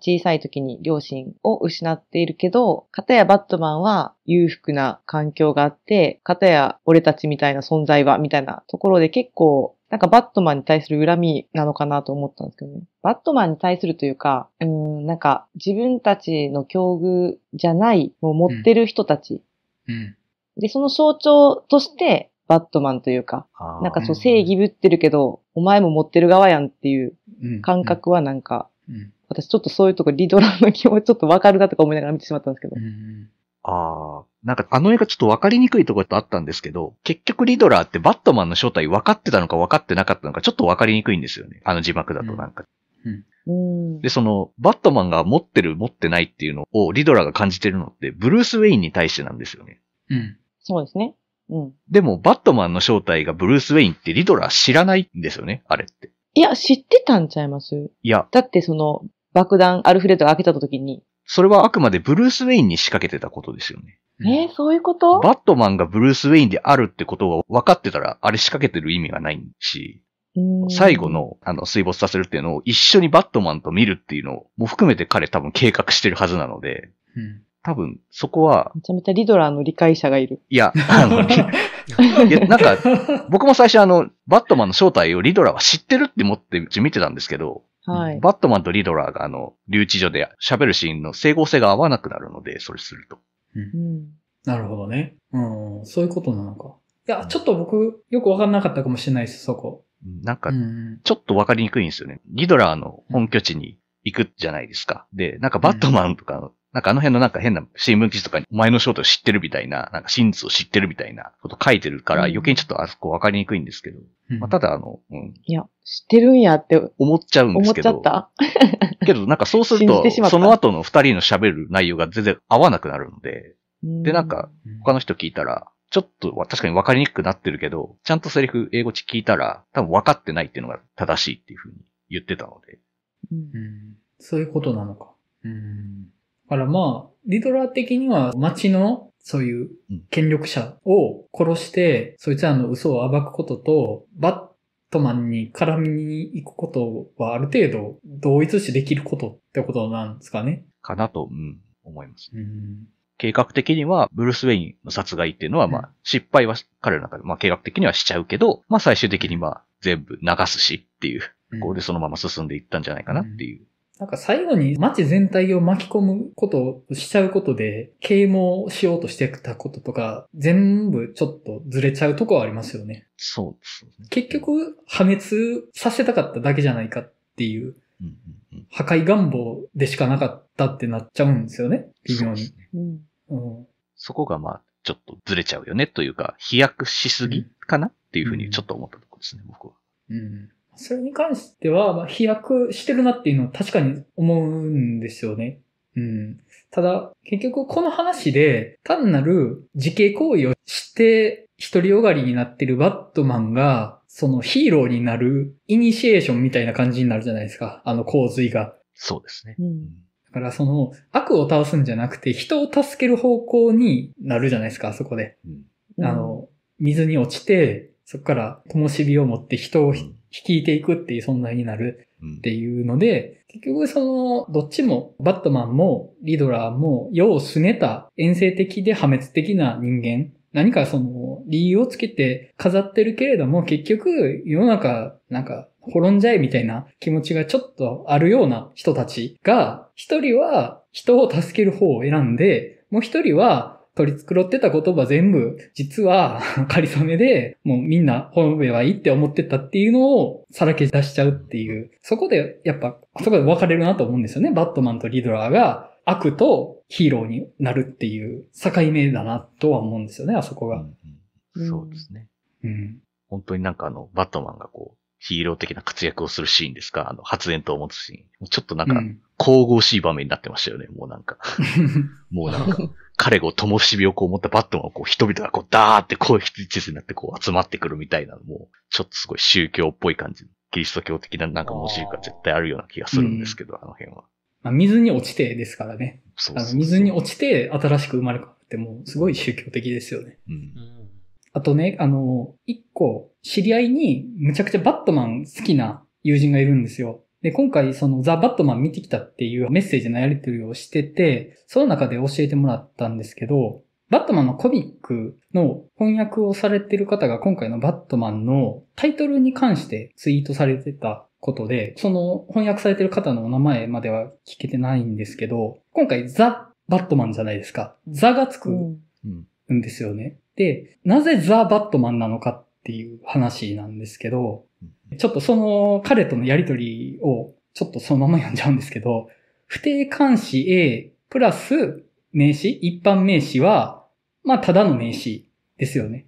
小さい時に両親を失っているけど、かたやバットマンは裕福な環境があって、かたや俺たちみたいな存在は、みたいなところで結構、なんかバットマンに対する恨みなのかなと思ったんですけどね。バットマンに対するというか、うん、なんか自分たちの境遇じゃない、もう持ってる人たち。うん、うん、で、その象徴として、バットマンというか、なんかそう正義ぶってるけど、うん、お前も持ってる側やんっていう感覚はなんか、うん私ちょっとそういうとこリドラの気持ちちょっとわかるなとか思いながら見てしまったんですけど。ああ、なんかあの映画ちょっとわかりにくいところとあったんですけど、結局リドラーってバットマンの正体分かってたのか分かってなかったのかちょっとわかりにくいんですよね。あの字幕だとなんか。うん、うん、で、その、バットマンが持ってる持ってないっていうのをリドラーが感じてるのって、ブルース・ウェインに対してなんですよね。うん。そうですね。うん。でも、バットマンの正体がブルース・ウェインってリドラー知らないんですよね、あれって。いや、知ってたんちゃいますいや。だってその、爆弾アルフレッドが開けた時に。それはあくまでブルース・ウェインに仕掛けてたことですよね。えー、そういうことバットマンがブルース・ウェインであるってことを分かってたら、あれ仕掛けてる意味がないし、最後の、あの、水没させるっていうのを一緒にバットマンと見るっていうのも含めて彼多分計画してるはずなので、うん、多分そこは。めちゃめちゃリドラーの理解者がいる。いや、あの、[LAUGHS] いやなんか、僕も最初あの、バットマンの正体をリドラーは知ってるって思って見てたんですけど、はい。バットマンとリドラーがあの、留置所で喋るシーンの整合性が合わなくなるので、それすると。うん。なるほどね。うん、そういうことなのか。いや、ちょっと僕、よくわかんなかったかもしれないです、そこ。なんか、ちょっとわかりにくいんですよね。リドラーの本拠地に行くじゃないですか。で、なんかバットマンとか、うん、なんかあの辺のなんか変な新聞記事とかに、お前の仕事を知ってるみたいな、なんか真実を知ってるみたいなこと書いてるから、余計にちょっとあそこわかりにくいんですけど、まあ、ただ、あの、うん。いや、知ってるんやって思っちゃうんですけど。思っちゃった [LAUGHS] けど、なんかそうすると、その後の二人の喋る内容が全然合わなくなるので、で、なんか、他の人聞いたら、ちょっと確かに分かりにくくなってるけど、ちゃんとセリフ英語値聞いたら、多分分かってないっていうのが正しいっていうふうに言ってたので。うん、そういうことなのか。うん。だからまあ、リドラー的には街のそういう権力者を殺して、そいつらの嘘を暴くことと、バットマンに絡みに行くことはある程度同一視できることってことなんですかねかなと、うん、思います。計画的には、ブルース・ウェインの殺害っていうのは、まあ、失敗は彼の中で、まあ、計画的にはしちゃうけど、まあ、最終的にまあ、全部流すしっていう、これでそのまま進んでいったんじゃないかなっていうなんか最後に街全体を巻き込むことをしちゃうことで、啓蒙しようとしてたこととか、全部ちょっとずれちゃうとこはありますよね。そうです、ね、結局、破滅させたかっただけじゃないかっていう。破壊願望でしかなかったってなっちゃうんですよね、微妙に。うん、そこがまあ、ちょっとずれちゃうよねというか、飛躍しすぎかな、っていうふうにちょっと思ったところですね、僕は。うん。それに関しては、まあ、飛躍してるなっていうのは確かに思うんですよね。うん。ただ、結局この話で、単なる自警行為をして、独りよがりになってるバットマンが、そのヒーローになる、イニシエーションみたいな感じになるじゃないですか。あの洪水が。そうですね。うん、だからその、悪を倒すんじゃなくて、人を助ける方向になるじゃないですか、あそこで。うん、あの、水に落ちて、そこから灯火を持って人を率いていくっていう存在になるっていうので、結局その、どっちも、バットマンもリドラーも、世を拗ねた遠征的で破滅的な人間、何かその、理由をつけて飾ってるけれども、結局、世の中、なんか、滅んじゃえみたいな気持ちがちょっとあるような人たちが、一人は人を助ける方を選んで、もう一人は取り繕ってた言葉全部、実は、[LAUGHS] 仮初めで、もうみんな本めはいいって思ってたっていうのをさらけ出しちゃうっていう、そこで、やっぱ、そこで分かれるなと思うんですよね。バットマンとリドラーが、悪とヒーローになるっていう境目だなとは思うんですよね、あそこが。うんうん、そうですね。うん。本当になんかあの、バットマンがこう、ヒーロー的な活躍をするシーンですかあの、発煙筒を持つシーン。ちょっとなんか、神々しい場面になってましたよね、うん、もうなんか。[LAUGHS] もうなんか、[LAUGHS] 彼が灯火をこう持ったバットマンをこう人々がこうダーってこう一つになってこう集まってくるみたいなのも、ちょっとすごい宗教っぽい感じ。キリスト教的ななんかモチーフが絶対あるような気がするんですけど、あうん、あの辺は。まあ、水に落ちてですからね。そうそう水に落ちて新しく生まれ変わってもすごい宗教的ですよね。うん。あとね、あの、一個、知り合いにむちゃくちゃバットマン好きな友人がいるんですよ。で、今回そのザ・バットマン見てきたっていうメッセージのやり取りをしてて、その中で教えてもらったんですけど、バットマンのコミックの翻訳をされてる方が今回のバットマンのタイトルに関してツイートされてたことで、その翻訳されてる方のお名前までは聞けてないんですけど、今回ザ・バットマンじゃないですか。ザがつくんですよね。うん、で、なぜザ・バットマンなのかっていう話なんですけど、ちょっとその彼とのやりとりをちょっとそのまま読んじゃうんですけど、不定冠詞 A プラス名詞、一般名詞は、まあただの名詞ですよね。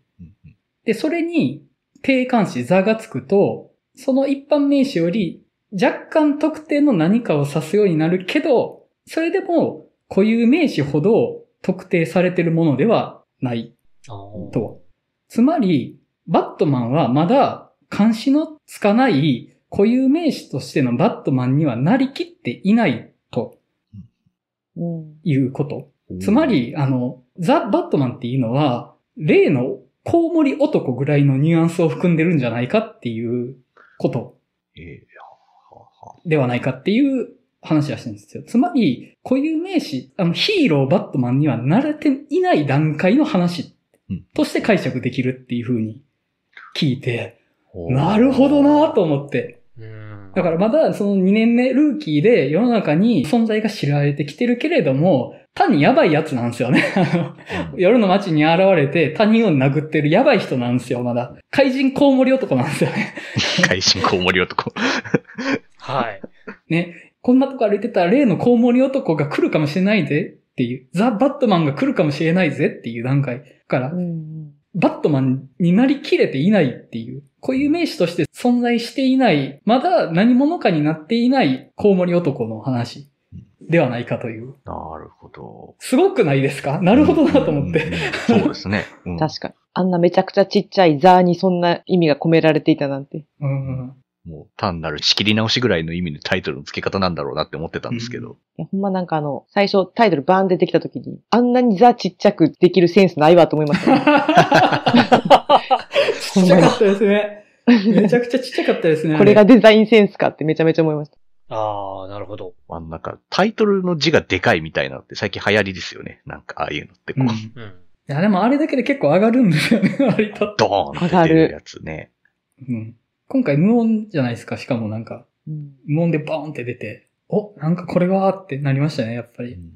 で、それに定冠詞座がつくと、その一般名詞より若干特定の何かを指すようになるけど、それでも固有名詞ほど特定されてるものではないと。つまり、バットマンはまだ監視のつかない固有名詞としてのバットマンにはなりきっていないと、いうこと。つまり、あの、ザ・バットマンっていうのは、例のコウモリ男ぐらいのニュアンスを含んでるんじゃないかっていうこと。ではないかっていう話らしいんですよ。つまり、固有名詞、あの、ヒーローバットマンには慣れていない段階の話として解釈できるっていうふうに聞いて、なるほどなと思って。だからまだその2年目ルーキーで世の中に存在が知られてきてるけれども、単にやばいやつなんですよね。夜の街に現れて他人を殴ってるやばい人なんですよ、まだ。怪人コウモリ男なんですよね。怪人コウモリ男はい。ね。こんなとこ歩いてたら例のコウモリ男が来るかもしれないぜっていう、ザ・バットマンが来るかもしれないぜっていう段階から、バットマンになりきれていないっていう。固有名詞として存在していない、まだ何者かになっていないコウモリ男の話ではないかという。なるほど。すごくないですかなるほどなと思って。そうですね。うん、確かに。あんなめちゃくちゃちっちゃいザーにそんな意味が込められていたなんて。うん、うん。もう単なる仕切り直しぐらいの意味のタイトルの付け方なんだろうなって思ってたんですけど。うん、いや、ほんまなんかあの、最初タイトルバーン出てきた時に、あんなにザちっちゃくできるセンスないわと思いました、ちっちゃかったですね。めちゃくちゃちっちゃかったですね。これがデザインセンスかってめちゃめちゃ思いました。ああ、なるほど。あの、なんか、タイトルの字がでかいみたいなのって最近流行りですよね。なんか、ああいうのってこう。うん、うん、いや、でもあれだけで結構上がるんですよね、割と。ドーンって出るやつね。うん。今回無音じゃないですか、しかもなんか、うん、無音でバーンって出て、お、なんかこれはってなりましたね、やっぱり。うん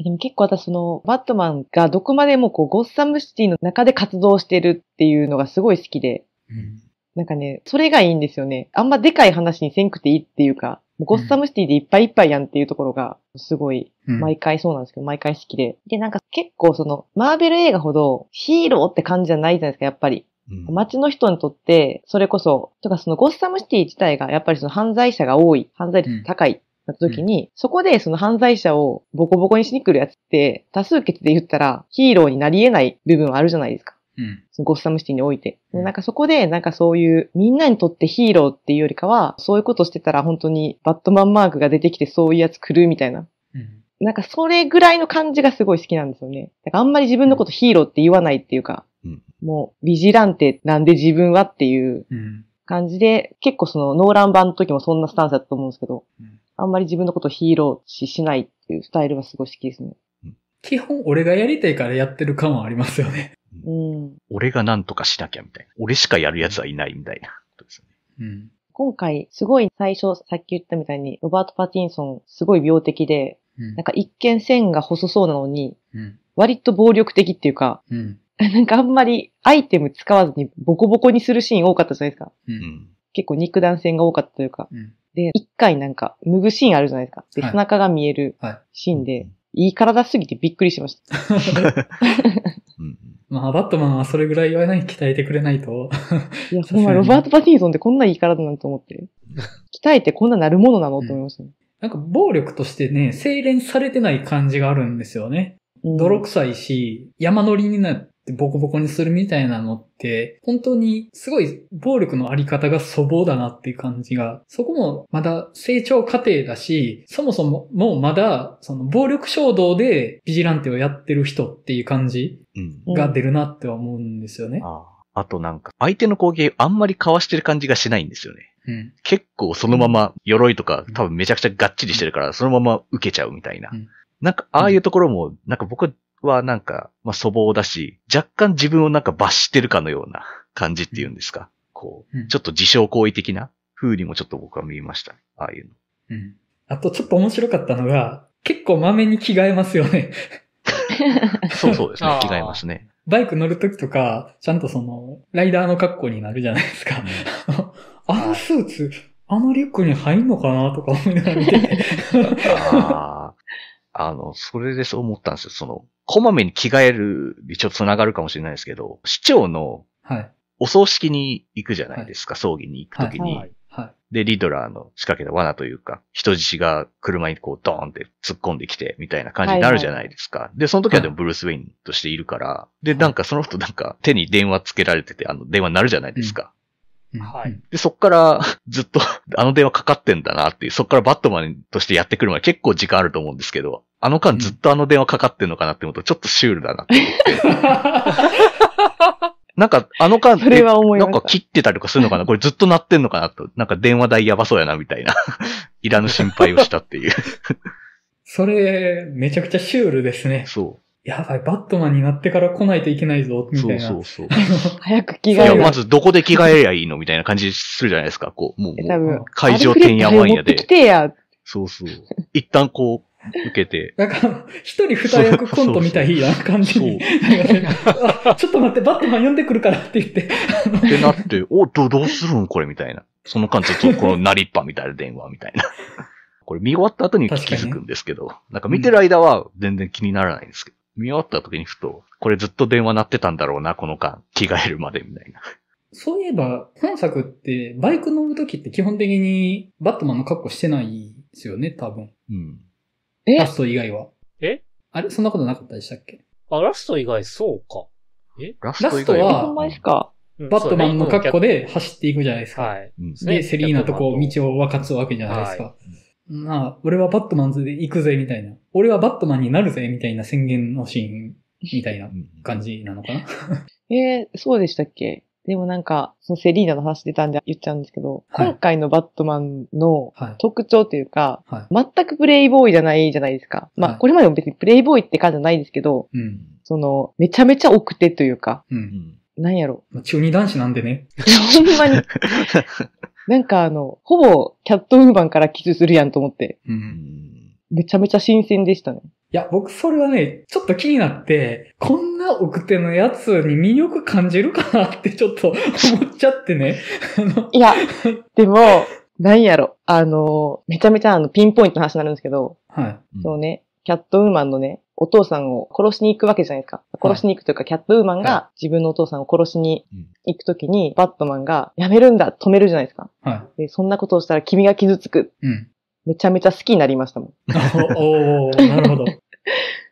でも結構私その、バットマンがどこまでもこう、ゴッサムシティの中で活動してるっていうのがすごい好きで、うん、なんかね、それがいいんですよね。あんまでかい話にせんくていいっていうか、うゴッサムシティでいっぱいいっぱいやんっていうところが、すごい、毎回そうなんですけど、うん、毎回好きで。で、なんか結構その、マーベル映画ほどヒーローって感じじゃないじゃないですか、やっぱり。うん、街の人にとって、それこそ、とかそのゴッサムシティ自体がやっぱりその犯罪者が多い、犯罪率高い、なった時に、うん、そこでその犯罪者をボコボコにしに来るやつって、多数決で言ったらヒーローになり得ない部分はあるじゃないですか。うん、そのゴッサムシティにおいて。でなんかそこで、なんかそういう、みんなにとってヒーローっていうよりかは、そういうことしてたら本当にバットマンマークが出てきてそういうやつ来るみたいな。うん、なんかそれぐらいの感じがすごい好きなんですよね。だからあんまり自分のことヒーローって言わないっていうか、もう、ビジランテなんで自分はっていう感じで、うん、結構その、ノーラン版の時もそんなスタンスだったと思うんですけど、うん、あんまり自分のことヒーローししないっていうスタイルはすごい好きですね。基本、俺がやりたいからやってる感はありますよね。うん。俺が何とかしなきゃみたいな。俺しかやる奴はいないみたいなことですね。うん。今回、すごい最初、さっき言ったみたいに、ロバート・パティンソン、すごい病的で、うん、なんか一見線が細そうなのに、うん、割と暴力的っていうか、うん、[LAUGHS] なんかあんまりアイテム使わずにボコボコにするシーン多かったじゃないですか。うん、結構肉弾戦が多かったというか。うん、で、一回なんか脱ぐシーンあるじゃないですか。で、背中が見えるシーンで、はいはい、いい体すぎてびっくりしました。[LAUGHS] [LAUGHS] まあ、バットマンはそれぐらい言わない鍛えてくれないと。いや、ほんロバート・パティンソンってこんないい体なんと思って。鍛えてこんななるものなのと思いましたね、うん、なんか、暴力としてね、精錬されてない感じがあるんですよね。泥臭いし、山乗りになっボコボコにするみたいなのって、本当にすごい暴力のあり方が粗暴だなっていう感じが、そこもまだ成長過程だし、そもそももうまだその暴力衝動でビジランテをやってる人っていう感じが出るなっては思うんですよね。うん、ああとなんか、相手の攻撃あんまりかわしてる感じがしないんですよね。うん、結構そのまま鎧とか多分めちゃくちゃがっちりしてるから、そのまま受けちゃうみたいな。うんなんか、ああいうところも、なんか僕ははなんか、まあ、粗暴だし、若干自分をなんか罰してるかのような感じっていうんですか。こう、ちょっと自傷行為的な風にもちょっと僕は見ました、ね。ああいうの。うん。あとちょっと面白かったのが、結構まめに着替えますよね [LAUGHS] そうそうですね。着替えますね。バイク乗るときとか、ちゃんとその、ライダーの格好になるじゃないですか。[LAUGHS] あのスーツ、あのリュックに入んのかなとか思いながら見てて [LAUGHS] あ。あの、それでそう思ったんですよ。その、こまめに着替えるでちょっと繋がるかもしれないですけど、市長のお葬式に行くじゃないですか、葬儀に行くときに、はい。で、リドラーの仕掛けた罠というか、人質が車にこうドーンって突っ込んできて、みたいな感じになるじゃないですか。で、その時はでもブルース・ウェインとしているから、で、なんかその人なんか手に電話つけられてて、あの、電話になるじゃないですか。はい。で、そっから [LAUGHS] ずっとあの電話かかってんだなっていう、そっからバットマンとしてやってくるまで結構時間あると思うんですけど、あの間ずっとあの電話かかってんのかなって思うと、ちょっとシュールだなってって。[LAUGHS] なんか、あの間、なんか切ってたりとかするのかなこれずっと鳴ってんのかなと。なんか電話代やばそうやなみたいな。[LAUGHS] いらぬ心配をしたっていう。それ、めちゃくちゃシュールですね。そう。やばい、バットマンになってから来ないといけないぞ、みたいな。そうそうそう。[LAUGHS] 早く着替える。いや、まずどこで着替えりゃいいのみたいな感じするじゃないですか。こう、もう、もう会場てんやわんやで。来てや。そうそう。一旦こう、受けて。なんか、一人二役コントみたいな感じに。ちょっと待って、バットマン呼んでくるからって言って。ってなって、お、ど、どうするんこれみたいな。その間ちょっと、このなりっぱみたいな電話みたいな。[LAUGHS] これ見終わった後に気づくんですけど、なんか見てる間は全然気にならないんですけど。見終わった時にふと、これずっと電話鳴ってたんだろうな、この間。着替えるまでみたいな。そういえば、本作って、バイク乗るときって基本的にバットマンの格好してないですよね、多分。うん。えラスト以外は。えあれそんなことなかったでしたっけあ、ラスト以外そうか。えラスト以外は、はバットマンの格好で走っていくじゃないですか。はい。で、セリーナとこう、道を分かつわけじゃないですか。はい、まあ、俺はバットマンズで行くぜ、みたいな。俺はバットマンになるぜ、みたいな宣言のシーン、みたいな感じなのかな。[LAUGHS] えー、そうでしたっけでもなんか、そのセリーナの話出たんで言っちゃうんですけど、はい、今回のバットマンの特徴というか、はい全くプレイボーイじゃないじゃないですか。まあ、これまでも別にプレイボーイって感じじゃないですけど、うん、その、めちゃめちゃ奥手というか、うんなんやろ。中二男子なんでね。いや、ほんまに。なんかあの、ほぼキャットウーバンからキスするやんと思って。うん。めちゃめちゃ新鮮でしたね。いや、僕それはね、ちょっと気になって、こんな奥手のやつに魅力感じるかなって [LAUGHS] ちょっと思っちゃってね。いや、でも、なんやろ。あの、めちゃめちゃあの、ピンポイントの話になるんですけど、はい。そうね、キャットウーマンのね、お父さんを殺しに行くわけじゃないですか。殺しに行くというか、キャットウーマンが自分のお父さんを殺しに行くときに、バットマンがやめるんだ、止めるじゃないですか。はい、でそんなことをしたら君が傷つく。うん、めちゃめちゃ好きになりましたもん。おおなるほど。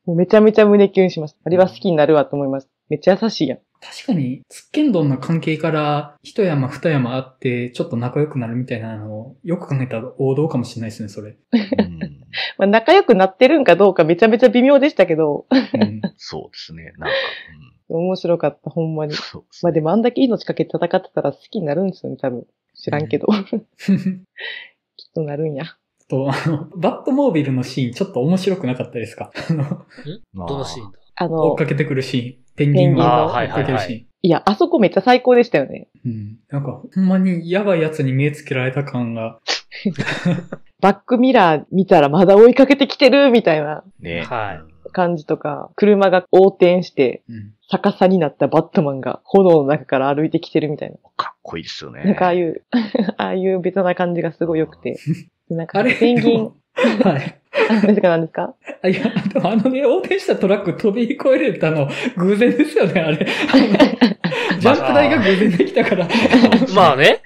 [LAUGHS] めちゃめちゃ胸キュンしました。あれは好きになるわと思いました。めっちゃ優しいやん。確かに、つっけんどんの関係から一山二山あって、ちょっと仲良くなるみたいなのを、よく考えたら王道かもしれないですね、それ。[LAUGHS] まあ仲良くなってるんかどうかめちゃめちゃ微妙でしたけど。うん、そうですね、なんか。うん、面白かった、ほんまに。ね、まあでもあんだけ命かけて戦ってたら好きになるんですよね、多分。知らんけど。う [LAUGHS] きっとなるんや。と、あの、バットモービルのシーン、ちょっと面白くなかったですかあの、どのシーンだあの、追っかけてくるシーン。ペンギンが追っかけるシーン。いや、あそこめっちゃ最高でしたよね。うん。なんか、ほんまにやばいやつに目つけられた感が。[LAUGHS] バックミラー見たらまだ追いかけてきてるみたいな。ね。はい。感じとか、車が横転して、逆さになったバットマンが炎の中から歩いてきてるみたいな。かっこいいっすよね。なんかああいう、[LAUGHS] ああいうベタな感じがすごい良くて。[LAUGHS] なんか、ペンギン。はい。難しなんですかいや、でもあのね、横転したトラック飛び越えれたの、偶然ですよね、あれ。ジャンプ台が偶然できたから。[LAUGHS] まあね。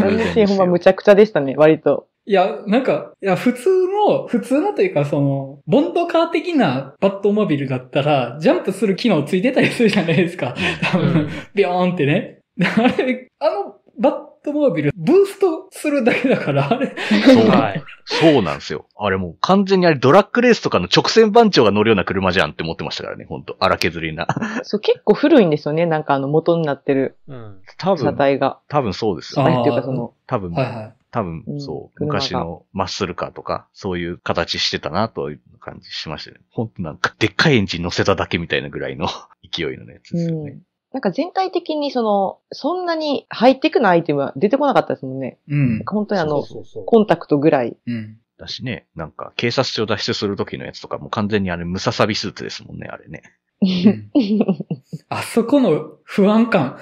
あのシーンほんまむちゃくちゃでしたね、割と。いや、なんか、いや、普通の、普通のというか、その、ボンドカー的なバットモビルだったら、ジャンプする機能ついてたりするじゃないですか。多分、ビョーンってね。あれ、あの、バットモービル、ブーストするだけだから、あれ。そう、はい、そうなんですよ。あれもう完全にあれドラッグレースとかの直線番長が乗るような車じゃんって思ってましたからね、本当荒削りな。そう、結構古いんですよね、なんかあの元になってる。うん。多分。車体が。多分そうですよね。っていうかその。多分。はいはい多分、そう、昔のマッスルカーとか、そういう形してたな、という感じしましたね。ほんとなんか、でっかいエンジン乗せただけみたいなぐらいの [LAUGHS] 勢いのやつですよね。うんなんか全体的にその、そんなにハイテクなアイテムは出てこなかったですもんね。うん。ん本当にあのそうそうそう、コンタクトぐらい。うん。だしね、なんか警察署脱出する時のやつとかも完全にあれムササビスーツですもんね、あれね。うん、[LAUGHS] あそこの不安感。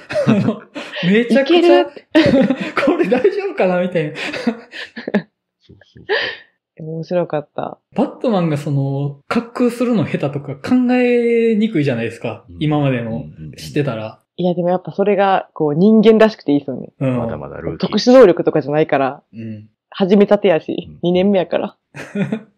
[LAUGHS] めちゃくちゃ、[LAUGHS] これ大丈夫かなみたいな。そうそうそう面白かった。バットマンがその、滑空するの下手とか考えにくいじゃないですか。うん、今までの、知ってたら。いや、でもやっぱそれが、こう、人間らしくていいですよね。うん、まだまだルーティ特殊能力とかじゃないから。うん。始めたてやし、うん、2年目やから。[LAUGHS]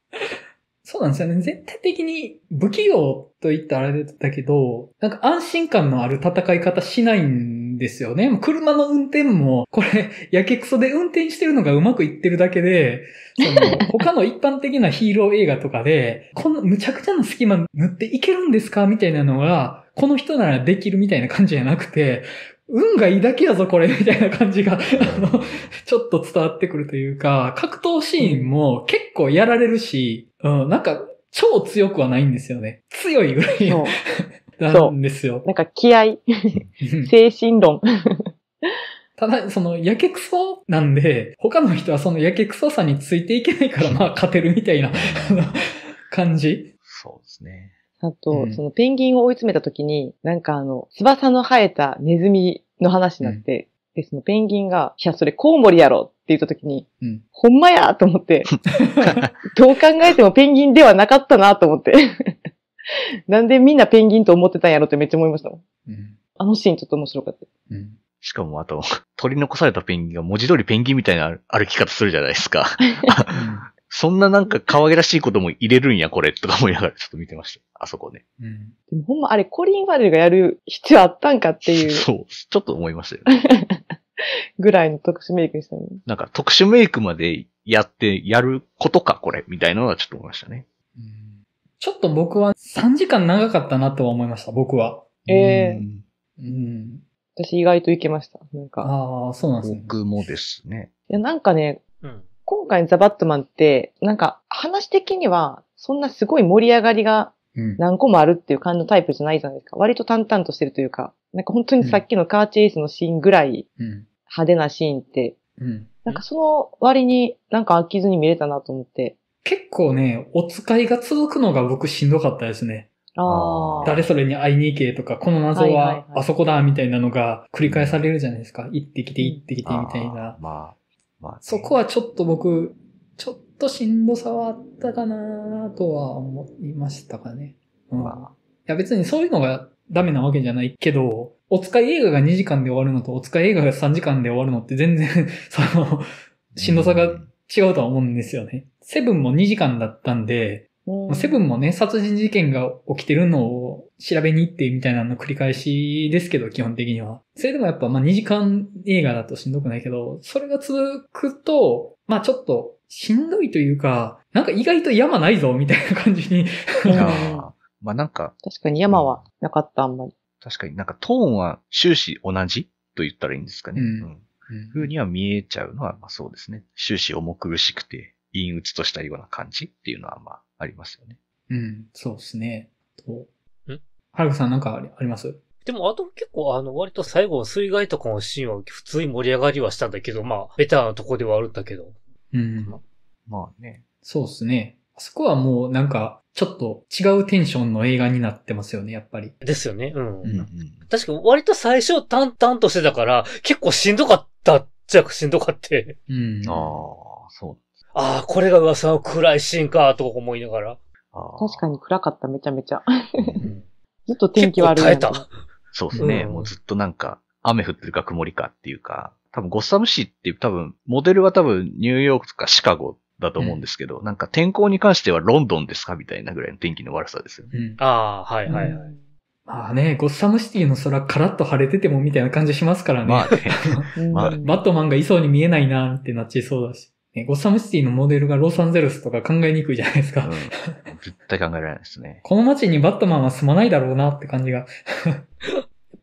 そうなんですよね。全体的に不器用と言ったあれだけど、なんか安心感のある戦い方しないんですよね。車の運転も、これ、やけくそで運転してるのがうまくいってるだけで、その、[LAUGHS] 他の一般的なヒーロー映画とかで、こんなむちゃくちゃな隙間塗っていけるんですかみたいなのが、この人ならできるみたいな感じじゃなくて、運がいいだけやぞ、これ、みたいな感じが [LAUGHS] あの、ちょっと伝わってくるというか、格闘シーンも結構やられるし、うん、なんか、超強くはないんですよね。強いぐらい。なんですよ。なんか気合、精神論。[LAUGHS] ただ、その、やけくそなんで、他の人はそのやけくそさについていけないから、[LAUGHS] まあ、勝てるみたいな [LAUGHS] 感じ。そうですね。あと、うん、その、ペンギンを追い詰めた時に、なんかあの、翼の生えたネズミの話になって、うん、で、そのペンギンが、いや、それコウモリやろって言った時に、うん、ほんまやと思って、どう考えてもペンギンではなかったなと思って [LAUGHS] なんでみんなペンギンと思ってたんやろってめっちゃ思いましたもん。うん、あのシーンちょっと面白かった。うん、しかもあと、取り残されたペンギンが文字通りペンギンみたいな歩き方するじゃないですか。[LAUGHS] そんななんか可愛らしいことも入れるんや、これ、とか思いながらちょっと見てました。あそこね。うん。でもほんまあれ、コリン・ファレルがやる必要あったんかっていう。そう。ちょっと思いましたよ、ね。[LAUGHS] ぐらいの特殊メイクでしたね。なんか特殊メイクまでやってやることか、これ、みたいなのはちょっと思いましたね。うんちょっと僕は3時間長かったなとは思いました、僕は。ええー、うん。私意外といけました。なんか。ああ、そうなんですね。僕もですね。いや、なんかね、うん、今回のザ・バットマンって、なんか話的には、そんなすごい盛り上がりが何個もあるっていう感じのタイプじゃないじゃないですか。うん、割と淡々としてるというか、なんか本当にさっきのカーチェイスのシーンぐらい派手なシーンって、うん、なんかその割になんか飽きずに見れたなと思って、結構ね、お使いが続くのが僕しんどかったですね。あ誰それに会いに行けとか、この謎はあそこだみたいなのが繰り返されるじゃないですか。行ってきて行ってきてみたいな。まあ、まあ、そこはちょっと僕、ちょっとしんどさはあったかなとは思いましたかね。うん。まあ、いや別にそういうのがダメなわけじゃないけど、お使い映画が2時間で終わるのと、お使い映画が3時間で終わるのって全然その、しんどさが違うとは思うんですよね。セブンも2時間だったんで、セブンもね、殺人事件が起きてるのを調べに行ってみたいなの繰り返しですけど、基本的には。それでもやっぱまあ2時間映画だとしんどくないけど、それが続くと、まあちょっとしんどいというか、なんか意外と山ないぞ、みたいな感じに。あ [LAUGHS] まあなんか。確かに山はなかった、あんまり。確かになんかトーンは終始同じと言ったらいいんですかね。うん、うんふうには見えちゃうのは、まあそうですね。終始重苦しくて、陰鬱としたような感じっていうのは、まあ、ありますよね。うん、そうですね。と。んはるかさんなんかありますでも、あと結構、あの、割と最後の水害とかのシーンは普通に盛り上がりはしたんだけど、まあ、ベターなとこではあるんだけど。うん。まあね。そうですね。そこはもうなんか、ちょっと違うテンションの映画になってますよね、やっぱり。ですよね、うん。うん、うん、確か割と最初淡々としてたから、結構しんどかったっちゃしんどかって。うん。ああ、そう。ああ、これが噂の暗いシーンか、とか思いながら。確かに暗かった、めちゃめちゃ。ずっと天気悪い。耐えた。そうですね、うん、もうずっとなんか、雨降ってるか曇りかっていうか、多分ゴッサム市って多分、モデルは多分ニューヨークとかシカゴだと思うんですけど、うん、なんか天候に関してはロンドンですかみたいなぐらいの天気の悪さですよね。うん、ああ、はいはいはい。まあね、ゴッサムシティの空カラッと晴れててもみたいな感じしますからね。まあね。[LAUGHS] まあ、バットマンがいそうに見えないなってなっちゃいそうだし、ね。ゴッサムシティのモデルがロサンゼルスとか考えにくいじゃないですか。うん、絶対考えられないですね。この街にバットマンは住まないだろうなって感じが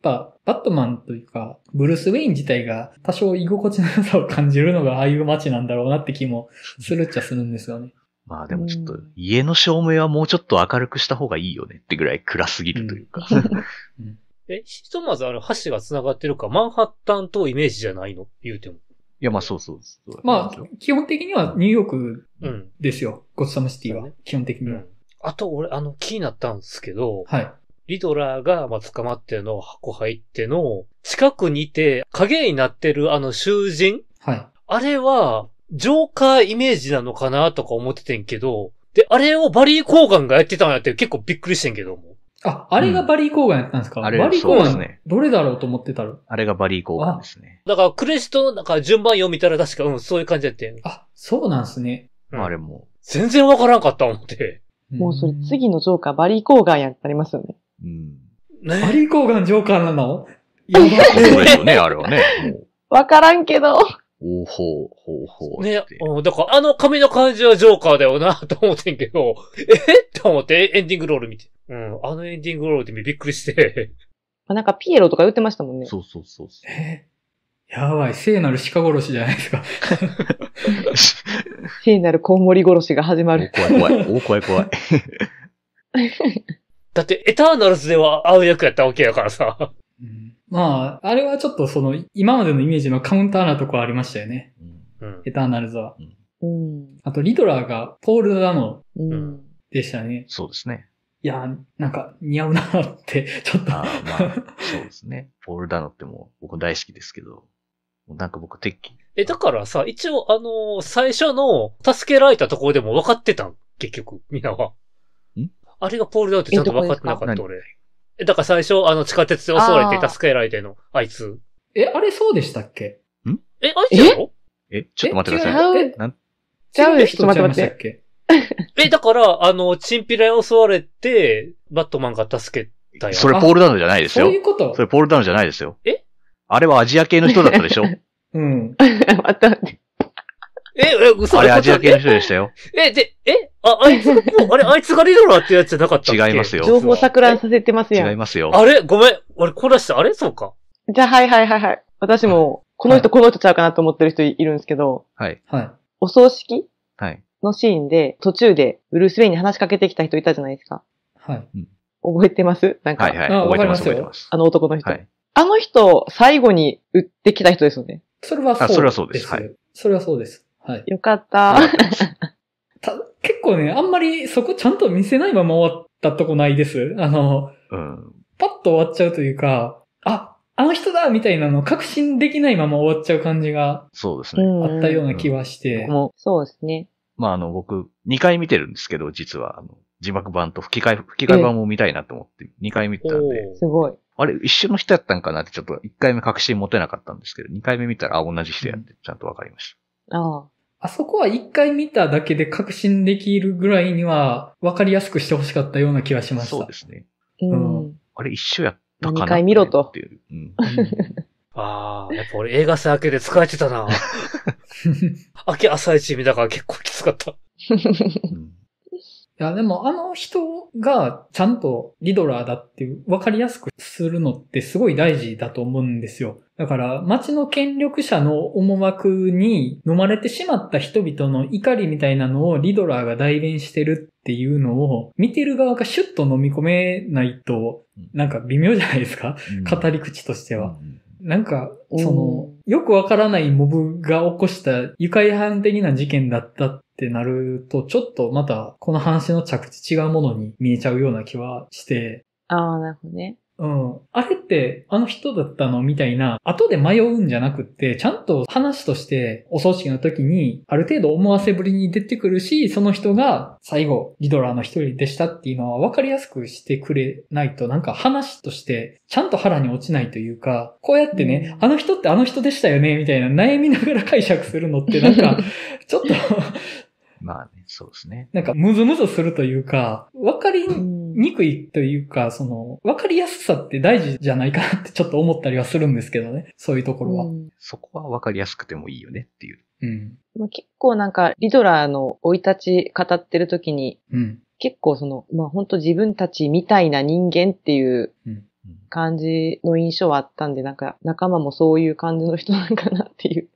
っぱ、バットマンというか、ブルース・ウェイン自体が多少居心地の良さを感じるのがああいう街なんだろうなって気もするっちゃするんですよね。[LAUGHS] まあでもちょっと、家の照明はもうちょっと明るくした方がいいよねってぐらい暗すぎるというか、うん [LAUGHS] え、ひとまずあの橋が繋がってるか、マンハッタンとイメージじゃないの言うても。いや、まあそうそうまあ、基本的にはニューヨークですよ。うん、ゴッサムシティは、ね、基本的には。あと、俺、あの、気になったんですけど、はい。リドラーが、ま捕まっての、箱入っての、近くにて影になってるあの囚人。はい。あれは、ジョーカーイメージなのかなとか思っててんけど、で、あれをバリー・コーガンがやってたんやって結構びっくりしてんけども。あ、あれがバリー・コーガンやったんですか、うん、あれバリー・コーガン、ね、どれだろうと思ってたら。あれがバリー・コーガンですね。だからクレジットのなんか順番読みたら確か、うん、そういう感じやってん。あ、そうなんすね。うん、あれも。全然わからんかった思って。もうそれ次のジョーカーバリー・コーガンやったりますよね。うん。ね、リー・コーガンジョーカーなのやばい。そうでよね、あれはね。わからんけど。おほう、ほうほう。ね、うん、だからあの髪の感じはジョーカーだよな、と思ってんけど、えっ思ってエンディングロール見て。うん、あのエンディングロールでびっくりして。なんかピエロとか言ってましたもんね。そうそうそうえやばい、聖なる鹿殺しじゃないですか。[LAUGHS] 聖なるコウモリ殺しが始まる。怖い怖い、お怖い怖い。[LAUGHS] だって、エターナルズでは合う役やったわけやからさ。うん、まあ、あれはちょっとその、今までのイメージのカウンターなとこありましたよね。うん、エターナルズは。うん、あと、リドラーがポール・ダノでしたね、うん、そうですね。いや、なんか似合うなって、ちょっと。まあ、そうですね。ポール・ダノってもう僕大好きですけど。なんか僕、てっきえ、だからさ、一応、あのー、最初の、助けられたところでも分かってたん結局、みんなは。あれがポールだってちゃんと分かってなかった、俺。え、だから最初、あの、地下鉄で襲われて助けられての、あいつ。え、あれそうでしたっけんえ、あいつやろえ、ちょっと待ってください。え、なんちゃう人ちょっましたっけえ、だから、あの、チンピラに襲われて、バットマンが助けたよ。それポールダウンじゃないですよ。そういうことそれポールダウンじゃないですよ。えあれはアジア系の人だったでしょ [LAUGHS] うん。ま [LAUGHS] た、え、え、嘘あれ、アジア系の人でしたよ。え、で、え、あ、あいつ、あれ、あいつがリドラーってやつじゃなかったっけ違いますよ。情報錯乱させてますよ。違いますよ。あれごめん。俺、こらした。あれそうか。じゃあ、はいはいはいはい。私も、この人、この人ちゃうかなと思ってる人いるんですけど。はい。はい。お葬式はい。のシーンで、途中で、ブルース・ウェイに話しかけてきた人いたじゃないですか。はい。覚えてますなんか。はいはい。覚えてます、覚えてます。あの男の人。はい。あの人、最後に売ってきた人ですよね。それはそうです。それはそうです。はい。それはそうです。はい。よかった。[LAUGHS] た結構ね、あんまりそこちゃんと見せないまま終わったとこないです。あの、うん、パッと終わっちゃうというか、あ、あの人だみたいなの確信できないまま終わっちゃう感じが、そうですね。あったような気はして。うん、そうですね。まああの、僕、2回見てるんですけど、実は、あの、字幕版と吹き替え、吹き替え版も見たいなと思って、2回見たんで。すごい。あれ、一緒の人やったんかなって、ちょっと1回目確信持てなかったんですけど、2回目見たら、あ、同じ人やって、ちゃんとわかりました。ああそこは一回見ただけで確信できるぐらいには分かりやすくしてほしかったような気がしました。そうですね。うん。あれ一緒やったかな、二回見ろと。うん、[LAUGHS] ああ、やっぱ俺映画祭明けで疲れてたな。[LAUGHS] 明け朝一見たから結構きつかった。う [LAUGHS] んいや、でもあの人がちゃんとリドラーだって分かりやすくするのってすごい大事だと思うんですよ。だから街の権力者の思惑に飲まれてしまった人々の怒りみたいなのをリドラーが代弁してるっていうのを見てる側がシュッと飲み込めないとなんか微妙じゃないですか、うん、語り口としては。うん、なんか、その、よくわからないモブが起こした愉快犯的な事件だったってなると、ちょっとまたこの話の着地違うものに見えちゃうような気はして。ああ、なるほどね。うん。あれって、あの人だったのみたいな、後で迷うんじゃなくって、ちゃんと話として、お葬式の時に、ある程度思わせぶりに出てくるし、その人が最後、リドラーの一人でしたっていうのは分かりやすくしてくれないと、なんか話として、ちゃんと腹に落ちないというか、こうやってね、うん、あの人ってあの人でしたよね、みたいな悩みながら解釈するのって、なんか、[LAUGHS] ちょっとまあね、そうですね。なんか、ムズムズするというか、分かり、うんにくいというか、その、わかりやすさって大事じゃないかなってちょっと思ったりはするんですけどね。そういうところは。うん、そこはわかりやすくてもいいよねっていう。うん。まあ、結構なんか、リドラーの生い立ち語ってる時に、うん、結構その、まあ本当自分たちみたいな人間っていう感じの印象はあったんで、なんか仲間もそういう感じの人なんかなっていう。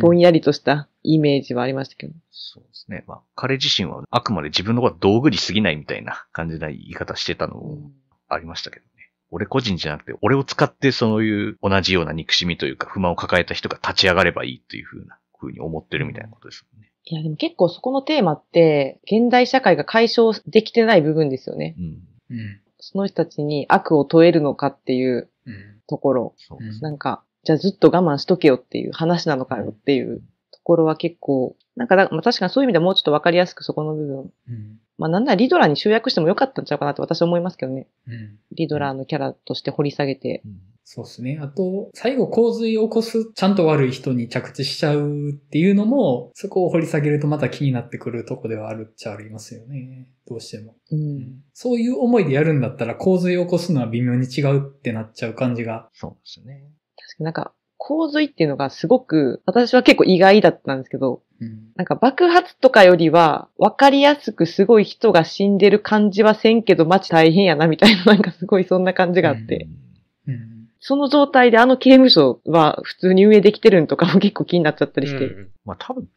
ぼんやりとしたイメージはありましたけど。そうですね。まあ、彼自身はあくまで自分のことは道具に過ぎないみたいな感じな言い方してたのもありましたけどね。俺個人じゃなくて、俺を使ってそういう同じような憎しみというか不満を抱えた人が立ち上がればいいというふうな、ふうに思ってるみたいなことですよね。いや、でも結構そこのテーマって、現代社会が解消できてない部分ですよね。うん。うん、その人たちに悪を問えるのかっていうところ。うん、そうですなんか、じゃあずっと我慢しとけよっていう話なのかよっていうところは結構、なんか、まあ、確かにそういう意味ではもうちょっとわかりやすくそこの部分。うん、まあなんならリドラーに集約してもよかったんちゃうかなと私は思いますけどね。うん、リドラーのキャラとして掘り下げて。うんそうですね。あと、最後洪水を起こす、ちゃんと悪い人に着地しちゃうっていうのも、そこを掘り下げるとまた気になってくるとこではあるっちゃありますよね。どうしても。うん、そういう思いでやるんだったら、洪水を起こすのは微妙に違うってなっちゃう感じが。そうですね。ですけど、なんか、洪水っていうのがすごく、私は結構意外だったんですけど、うん、なんか爆発とかよりは、わかりやすくすごい人が死んでる感じはせんけど、街大変やなみたいな、[LAUGHS] なんかすごいそんな感じがあって。うんうん、その状態であの刑務所は普通に運営できてるんとかも結構気になっちゃったりして。まあ多分、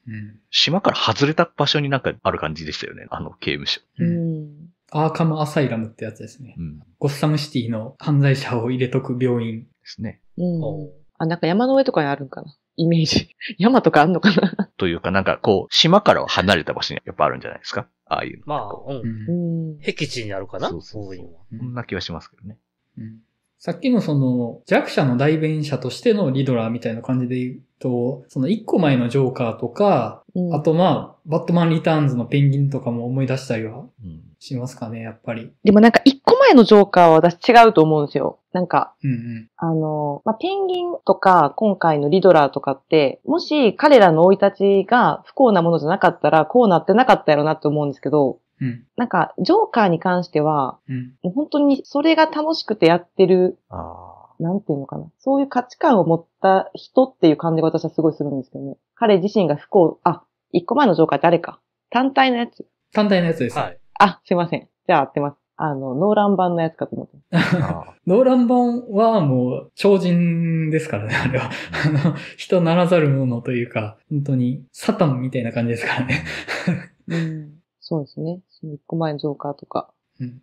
島から外れた場所になんかある感じでしたよね、あの刑務所。うんアーカムアサイラムってやつですね。ゴッサムシティの犯罪者を入れとく病院。ですね。うん。あ、なんか山の上とかにあるんかなイメージ。[LAUGHS] 山とかあんのかなというか、なんかこう、島からは離れた場所にやっぱあるんじゃないですかああいうの。まあ、うん。うん。僻地にあるかなそうそうそういうのそんな気はしますけどね。うんさっきのその弱者の代弁者としてのリドラーみたいな感じで言うと、その一個前のジョーカーとか、うんあとまあ、バットマンリターンズのペンギンとかも思い出したりはうん。しますかね、やっぱり。でもなんか一個前のジョーカーは私違うと思うんですよ。なんか、うんうん、あの、まあ、ペンギンとか、今回のリドラーとかって、もし彼らの生い立ちが不幸なものじゃなかったら、こうなってなかったやろなって思うんですけど、うん、なんか、ジョーカーに関しては、うん、もう本当にそれが楽しくてやってる、なんていうのかな。そういう価値観を持った人っていう感じが私はすごいするんですけどね。彼自身が不幸、あ、一個前のジョーカー誰か。単体のやつ。単体のやつです。はい。あ、すいません。じゃあ合ってます。あの、ノーラン版のやつかと思ってます。[LAUGHS] ノーラン版はもう超人ですからね、あれは。あの、人ならざるものというか、本当にサタンみたいな感じですからね。うん、そうですね。その1個前のジョーカーとか。うん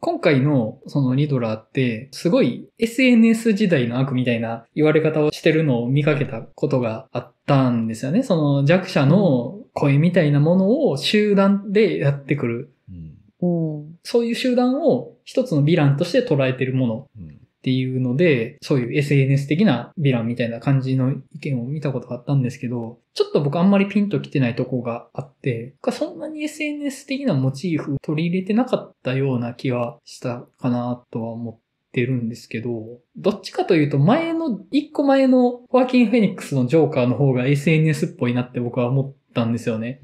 今回のそのリドラーって、すごい SNS 時代の悪みたいな言われ方をしてるのを見かけたことがあったんですよね。その弱者の声みたいなものを集団でやってくる。そういう集団を一つのヴィランとして捉えてるものっていうので、そういう SNS 的なヴィランみたいな感じの意見を見たことがあったんですけど、ちょっと僕あんまりピンと来てないとこがあって、そんなに SNS 的なモチーフ取り入れてなかったような気はしたかなとは思ってるんですけど、どっちかというと前の、一個前のワーキン・フェニックスのジョーカーの方が SNS っぽいなって僕は思ったんですよね。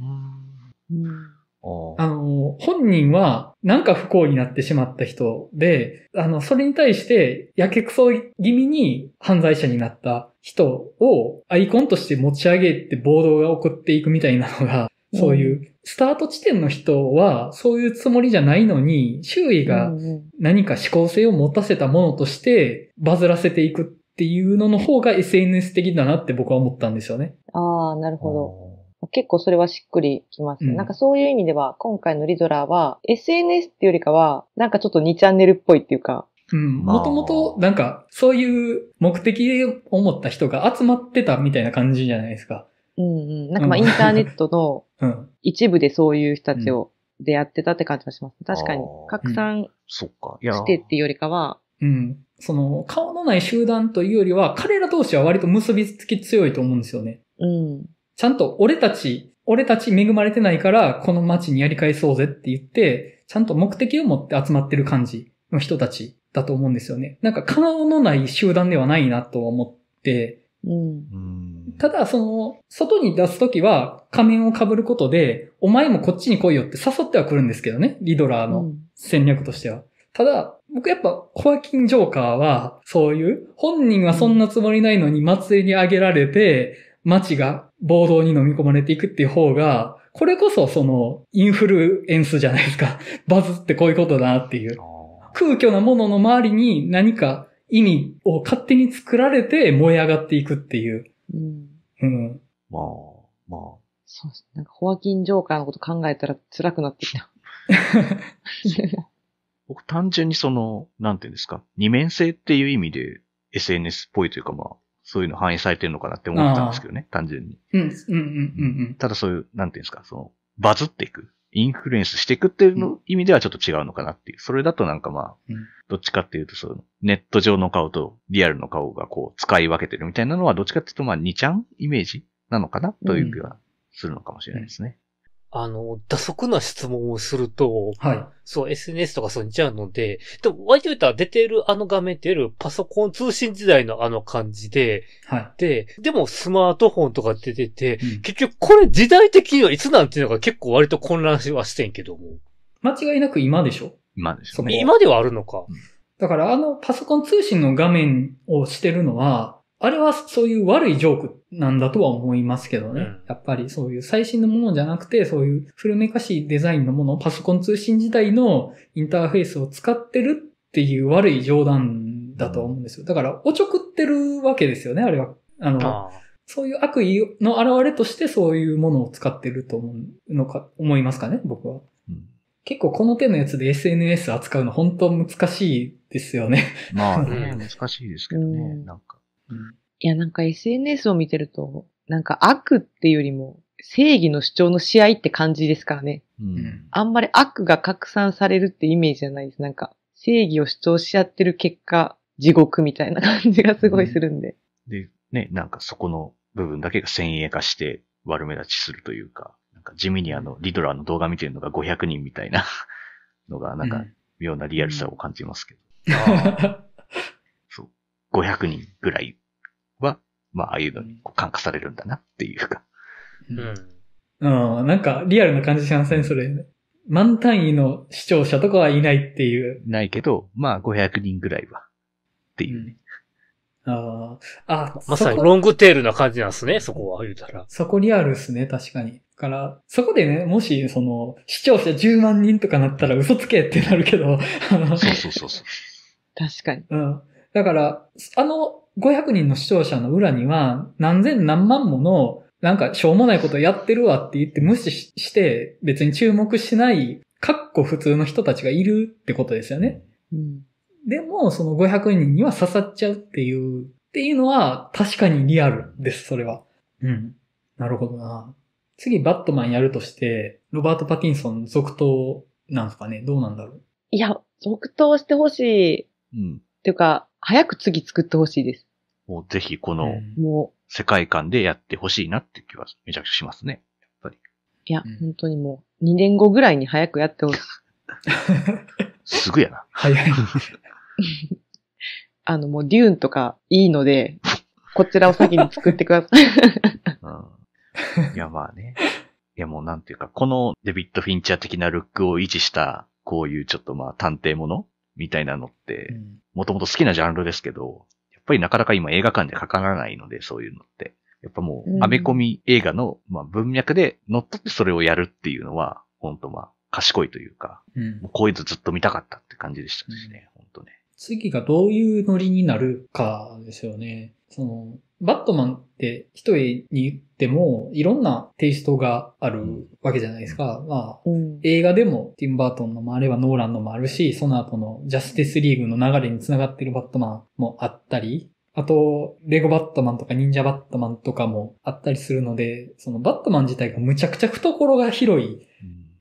あの、本人はなんか不幸になってしまった人で、あの、それに対してやけくそ気味に犯罪者になった人をアイコンとして持ち上げて暴動が起こっていくみたいなのが、そういう、スタート地点の人はそういうつもりじゃないのに、周囲が何か思考性を持たせたものとしてバズらせていくっていうのの方が SNS 的だなって僕は思ったんですよね。ああ、なるほど。結構それはしっくりきます、ね、うん、なんかそういう意味では、今回のリドラーは、SNS っていうよりかは、なんかちょっと2チャンネルっぽいっていうか、うん。もともと、なんか、そういう目的を持った人が集まってたみたいな感じじゃないですか。うんうん。なんかまあ、インターネットの [LAUGHS] 一部でそういう人たちを出会ってたって感じはします。確かに、拡散してっていうよりかは、うん。その、顔のない集団というよりは、彼ら同士は割と結びつき強いと思うんですよね。うん。ちゃんと俺たち、俺たち恵まれてないから、この街にやり返そうぜって言って、ちゃんと目的を持って集まってる感じの人たちだと思うんですよね。なんか顔のない集団ではないなと思って、うん、ただ、その、外に出すときは仮面を被ることで、お前もこっちに来いよって誘っては来るんですけどね、リドラーの戦略としては。うん、ただ、僕やっぱ、コアキンジョーカーは、そういう、本人はそんなつもりないのに祭りにあげられて、街が暴動に飲み込まれていくっていう方が、これこそそのインフルエンスじゃないですか。[LAUGHS] バズってこういうことだなっていう。空虚なものの周りに何か意味を勝手に作られて燃え上がっていくっていう。うん。うん。まあ、まあ。そうです。なんか、ホアキン・ジョーカーのこと考えたら辛くなってきた。[LAUGHS] 僕単純にその、なんていうんですか、二面性っていう意味で SNS っぽいというかまあ、そういうの反映されてるのかなって思ったんですけどね、単純に。うん、うん、うん、うん。ただそういう、なんていうんですか、その、バズっていく。インフルエンスしていくっていうの、意味ではちょっと違うのかなっていう。それだとなんかまあ、どっちかっていうとその、ネット上の顔とリアルの顔がこう使い分けてるみたいなのは、どっちかっていうとまあ2ちゃんイメージなのかなという気はするのかもしれないですね。あの、打足な質問をすると、はい。そう、SNS とかそうにちゃうので、でも、割と言ったら出てるあの画面っていわゆるパソコン通信時代のあの感じで、はい。で、でもスマートフォンとか出てて、うん、結局これ時代的にはいつなんていうのが結構割と混乱はしてんけども。間違いなく今でしょ今でしょ、今ではあるのか。うん、だからあのパソコン通信の画面をしてるのは、あれはそういう悪いジョークなんだとは思いますけどね。うん、やっぱりそういう最新のものじゃなくて、そういう古めかしいデザインのもの、パソコン通信時代のインターフェースを使ってるっていう悪い冗談だと思うんですよ。だから、おちょくってるわけですよね、あれは。あの、あそういう悪意の表れとしてそういうものを使ってると思うのか、思いますかね、僕は。うん、結構この手のやつで SNS 扱うの本当難しいですよね。まあ、ね、難しいですけどね、なんうん、いや、なんか SNS を見てると、なんか悪っていうよりも、正義の主張の試合って感じですからね。うん、あんまり悪が拡散されるってイメージじゃないです。なんか、正義を主張し合ってる結果、地獄みたいな感じがすごいするんで。うん、で、ね、なんかそこの部分だけが先鋭化して悪目立ちするというか、なんか地味にあの、リドラーの動画見てるのが500人みたいなのが、なんか、妙なリアルさを感じますけど。うん、[LAUGHS] そう。500人ぐらいまあ、ああいうのにこう感化されるんだなっていうか。うん。うん、なんか、リアルな感じしません、それ。満単位の視聴者とかはいないっていう。ないけど、まあ、500人ぐらいは。っていうね。うん、ああ、まさにロングテールな感じなんですね、そこは言うたら。そこリアルですね、確かに。から、そこでね、もし、その、視聴者10万人とかなったら嘘つけってなるけど、そうそうそうそう。[LAUGHS] 確かに。うん。だから、あの、500人の視聴者の裏には、何千何万もの、なんか、しょうもないことやってるわって言って無視して、別に注目しない、かっこ普通の人たちがいるってことですよね。うん、でも、その500人には刺さっちゃうっていう、っていうのは、確かにリアルです、それは。うん。なるほどな。次、バットマンやるとして、ロバート・パティンソン続投なんですかねどうなんだろういや、続投してほしい。うん。っていうか、早く次作ってほしいです。もうぜひこのも世界観でやってほしいなって気はめちゃくちゃしますね。やっぱり。いや、うん本当にもう、2年後ぐらいに早くやってほしい。[LAUGHS] すぐやな。早い。[LAUGHS] あの、もう、デューンとかいいので、こちらを先に作ってください。[LAUGHS] うん、いや、まあね。いや、もうなんていうか、このデビッド・フィンチャー的なルックを維持した、こういうちょっとまあ探偵ものみたいなのって、もともと好きなジャンルですけど、やっぱりなかなか今映画館でかからないので、そういうのって。やっぱもう、アメコミ映画の、まあ、文脈で乗っ取ってそれをやるっていうのは、本当まあ、賢いというか、うん、こういうのずっと見たかったって感じでしたしね、うん、本当ね。次がどういうノリになるかですよね。その、バットマンって一重に言っても、いろんなテイストがあるわけじゃないですか。まあ、うん、映画でもティンバートンのもあればノーランのもあるし、その後のジャスティスリーグの流れにつながってるバットマンもあったり、あと、レゴバットマンとか忍者バットマンとかもあったりするので、そのバットマン自体がむちゃくちゃ懐が広い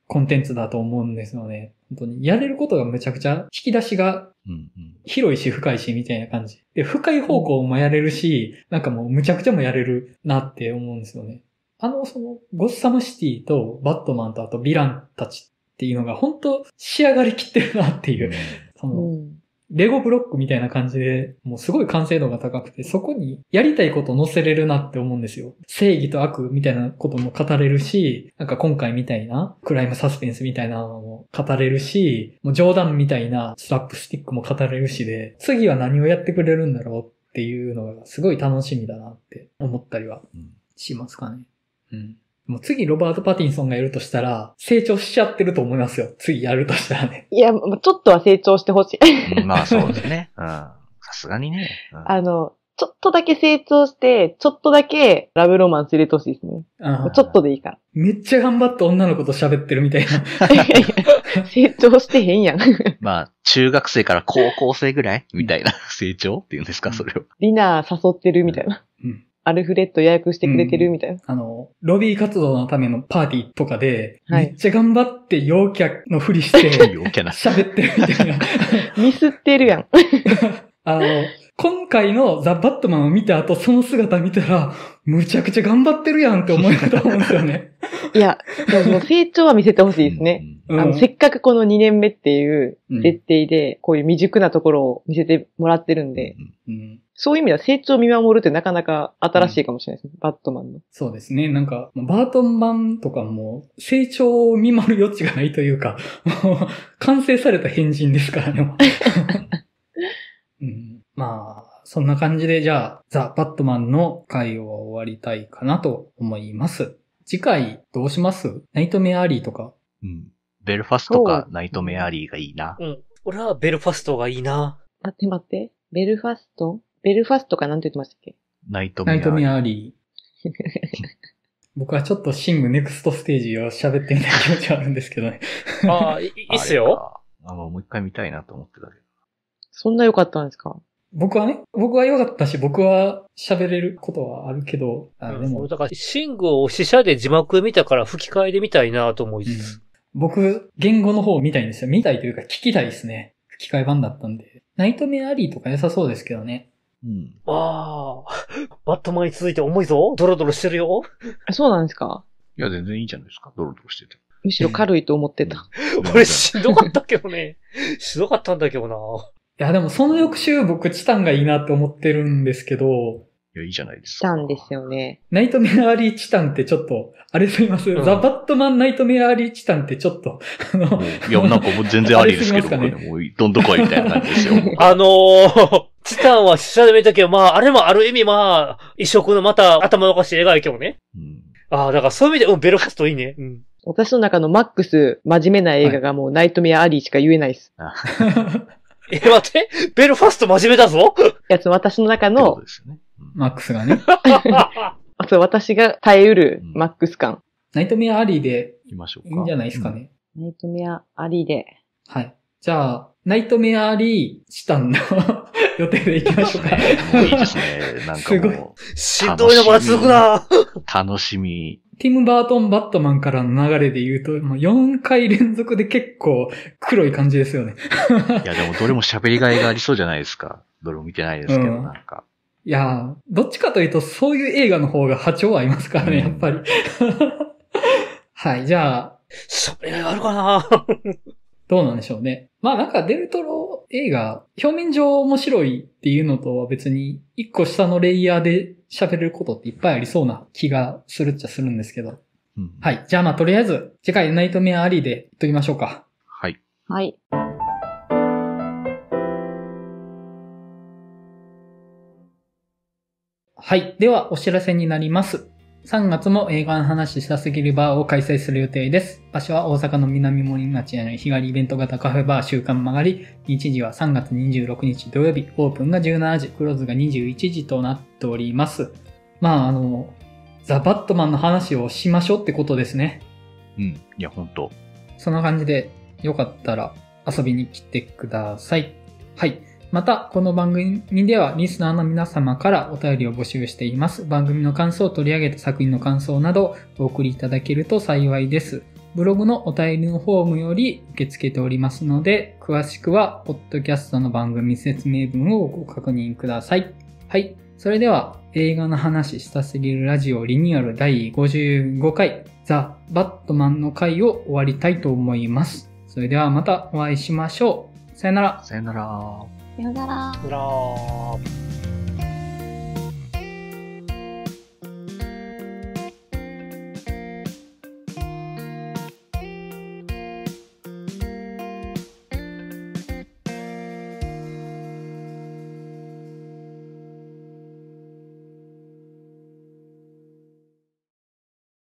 コンテンツだと思うんですよね。本当にやれることがむちゃくちゃ引き出しがうんうん、広いし深いしみたいな感じ。で、深い方向もやれるし、なんかもうむちゃくちゃもやれるなって思うんですよね。あの、その、ゴッサムシティとバットマンとあとヴィランたちっていうのが本当仕上がりきってるなっていう、うん、その、うんレゴブロックみたいな感じで、もうすごい完成度が高くて、そこにやりたいことを載せれるなって思うんですよ。正義と悪みたいなことも語れるし、なんか今回みたいなクライムサスペンスみたいなのも語れるし、もう冗談みたいなスラップスティックも語れるしで、次は何をやってくれるんだろうっていうのがすごい楽しみだなって思ったりはしますかね。うんもう次ロバート・パティンソンがやるとしたら、成長しちゃってると思いますよ。次やるとしたらね。[LAUGHS] いや、ちょっとは成長してほしい。まあそうですね。[LAUGHS] うん。さすがにね、うん、あの、ちょっとだけ成長して、ちょっとだけラブロマンス入れてほしいですね。ちょっとでいいから。めっちゃ頑張って女の子と喋ってるみたいな。[LAUGHS] 成長してへんやん。まあ、中学生から高校生ぐらいみたいな成長っていうんですか、それを。ディナー誘ってるみたいな。アルフレッド予約してくれてるみたいな、うん。あの、ロビー活動のためのパーティーとかで、はい、めっちゃ頑張って陽キャのふりして、[LAUGHS] 喋ってるみたいな。[LAUGHS] ミスってるやん。[LAUGHS] あの、今回のザ・バットマンを見た後、その姿見たら、むちゃくちゃ頑張ってるやんって思えたと思うんですよね。いや、でも成長は見せてほしいですね。あの、せっかくこの2年目っていう設定で、こういう未熟なところを見せてもらってるんで、うん、そういう意味では成長を見守るってなかなか新しいかもしれないですね、うん、バットマンの。そうですね。なんか、バートン版とかも成長を見守る余地がないというか、も [LAUGHS] う完成された変人ですからね。[LAUGHS] うん、まあ、そんな感じでじゃあ、ザ・バットマンの回を終わりたいかなと思います。次回どうしますナイトメアリーとか。うん。ベルファストかナイトメアリーがいいな。うん。俺はベルファストがいいな。待って待って。ベルファストベルファストかなんて言ってましたっけナイトメアナリイー。トメアリー。[LAUGHS] 僕はちょっとシングネクストステージを喋ってみたい気持ちはあるんですけどね。ああ、いい [LAUGHS] いっすよ。あの、あもう一回見たいなと思ってたけど。そんな良かったんですか僕はね、僕は良かったし、僕は喋れることはあるけど、あでも、だから、シングを死者で字幕見たから吹き替えで見たいなと思いつつ。僕、言語の方を見たいんですよ。見たいというか聞きたいですね。吹き替え版だったんで。ナイトメアリーとか良さそうですけどね。うん。ああ、[LAUGHS] バットマンに続いて重いぞドロドロしてるよそうなんですかいや、全然いいじゃないですか。ドロドロしてて。むしろ軽いと思ってた。[LAUGHS] 俺しんどかったけどね。しんどかったんだけどな。いや、でもその翌週僕、チタンがいいなって思ってるんですけど。いや、いいじゃないですか。チタンですよね。ナイトメアリーチタンってちょっと、あれすみます、うん、ザ・バットマン・ナイトメアリーチタンってちょっと、あの、いや、なんかもう全然ありですけど、ね、どんどこいみたいな感じですよ。あのー、チタンはでべたけど、まあ、あれもある意味、まあ、異色のまた頭のおかしい画やけどね。うん、ああ、だからそういう意味で、うん、ベルカストいいね。うん。私の中のマックス、真面目な映画がもう、ナイトメアアリーしか言えないです。[LAUGHS] え、待って、ベルファスト真面目だぞやつ、私の中の、うマックスがね。[LAUGHS] そう、私が耐えうるマックス感。ナイトメアアリーで、いいんじゃないですかね。ナイトメアアリーで。はい。じゃあ、ナイトメアアリー、チタンの予定で行きましょうか。ういいですね。なんかもう。しんどいの抜くな楽しみ。ティム・バートン・バットマンからの流れで言うと、もう4回連続で結構黒い感じですよね。[LAUGHS] いや、でもどれも喋りがいがありそうじゃないですか。どれも見てないですけど、うん、なんか。いやどっちかというと、そういう映画の方が波長合いますからね、やっぱり。[LAUGHS] はい、じゃあ。喋そがあるかなどうなんでしょうね。まあなんかデルトロ映画、表面上面白いっていうのとは別に、一個下のレイヤーで喋れることっていっぱいありそうな気がするっちゃするんですけど。うん、はい。じゃあまあとりあえず、次回ナイトメアアリーで言っときましょうか。はい。はい。はい。では、お知らせになります。3月も映画の話したすぎるバーを開催する予定です。場所は大阪の南森町にある日帰りイベント型カフェバー週間曲がり、日時は3月26日土曜日、オープンが17時、クローズが21時となっております。まあ、あの、ザ・バットマンの話をしましょうってことですね。うん、いや、ほんと。そんな感じで、よかったら遊びに来てください。はい。また、この番組ではリスナーの皆様からお便りを募集しています。番組の感想を取り上げた作品の感想などお送りいただけると幸いです。ブログのお便りのフォームより受け付けておりますので、詳しくは、ポッドキャストの番組説明文をご確認ください。はい。それでは、映画の話したすぎるラジオリニューアル第55回、ザ・バットマンの回を終わりたいと思います。それではまたお会いしましょう。さよなら。さよなら。よなら。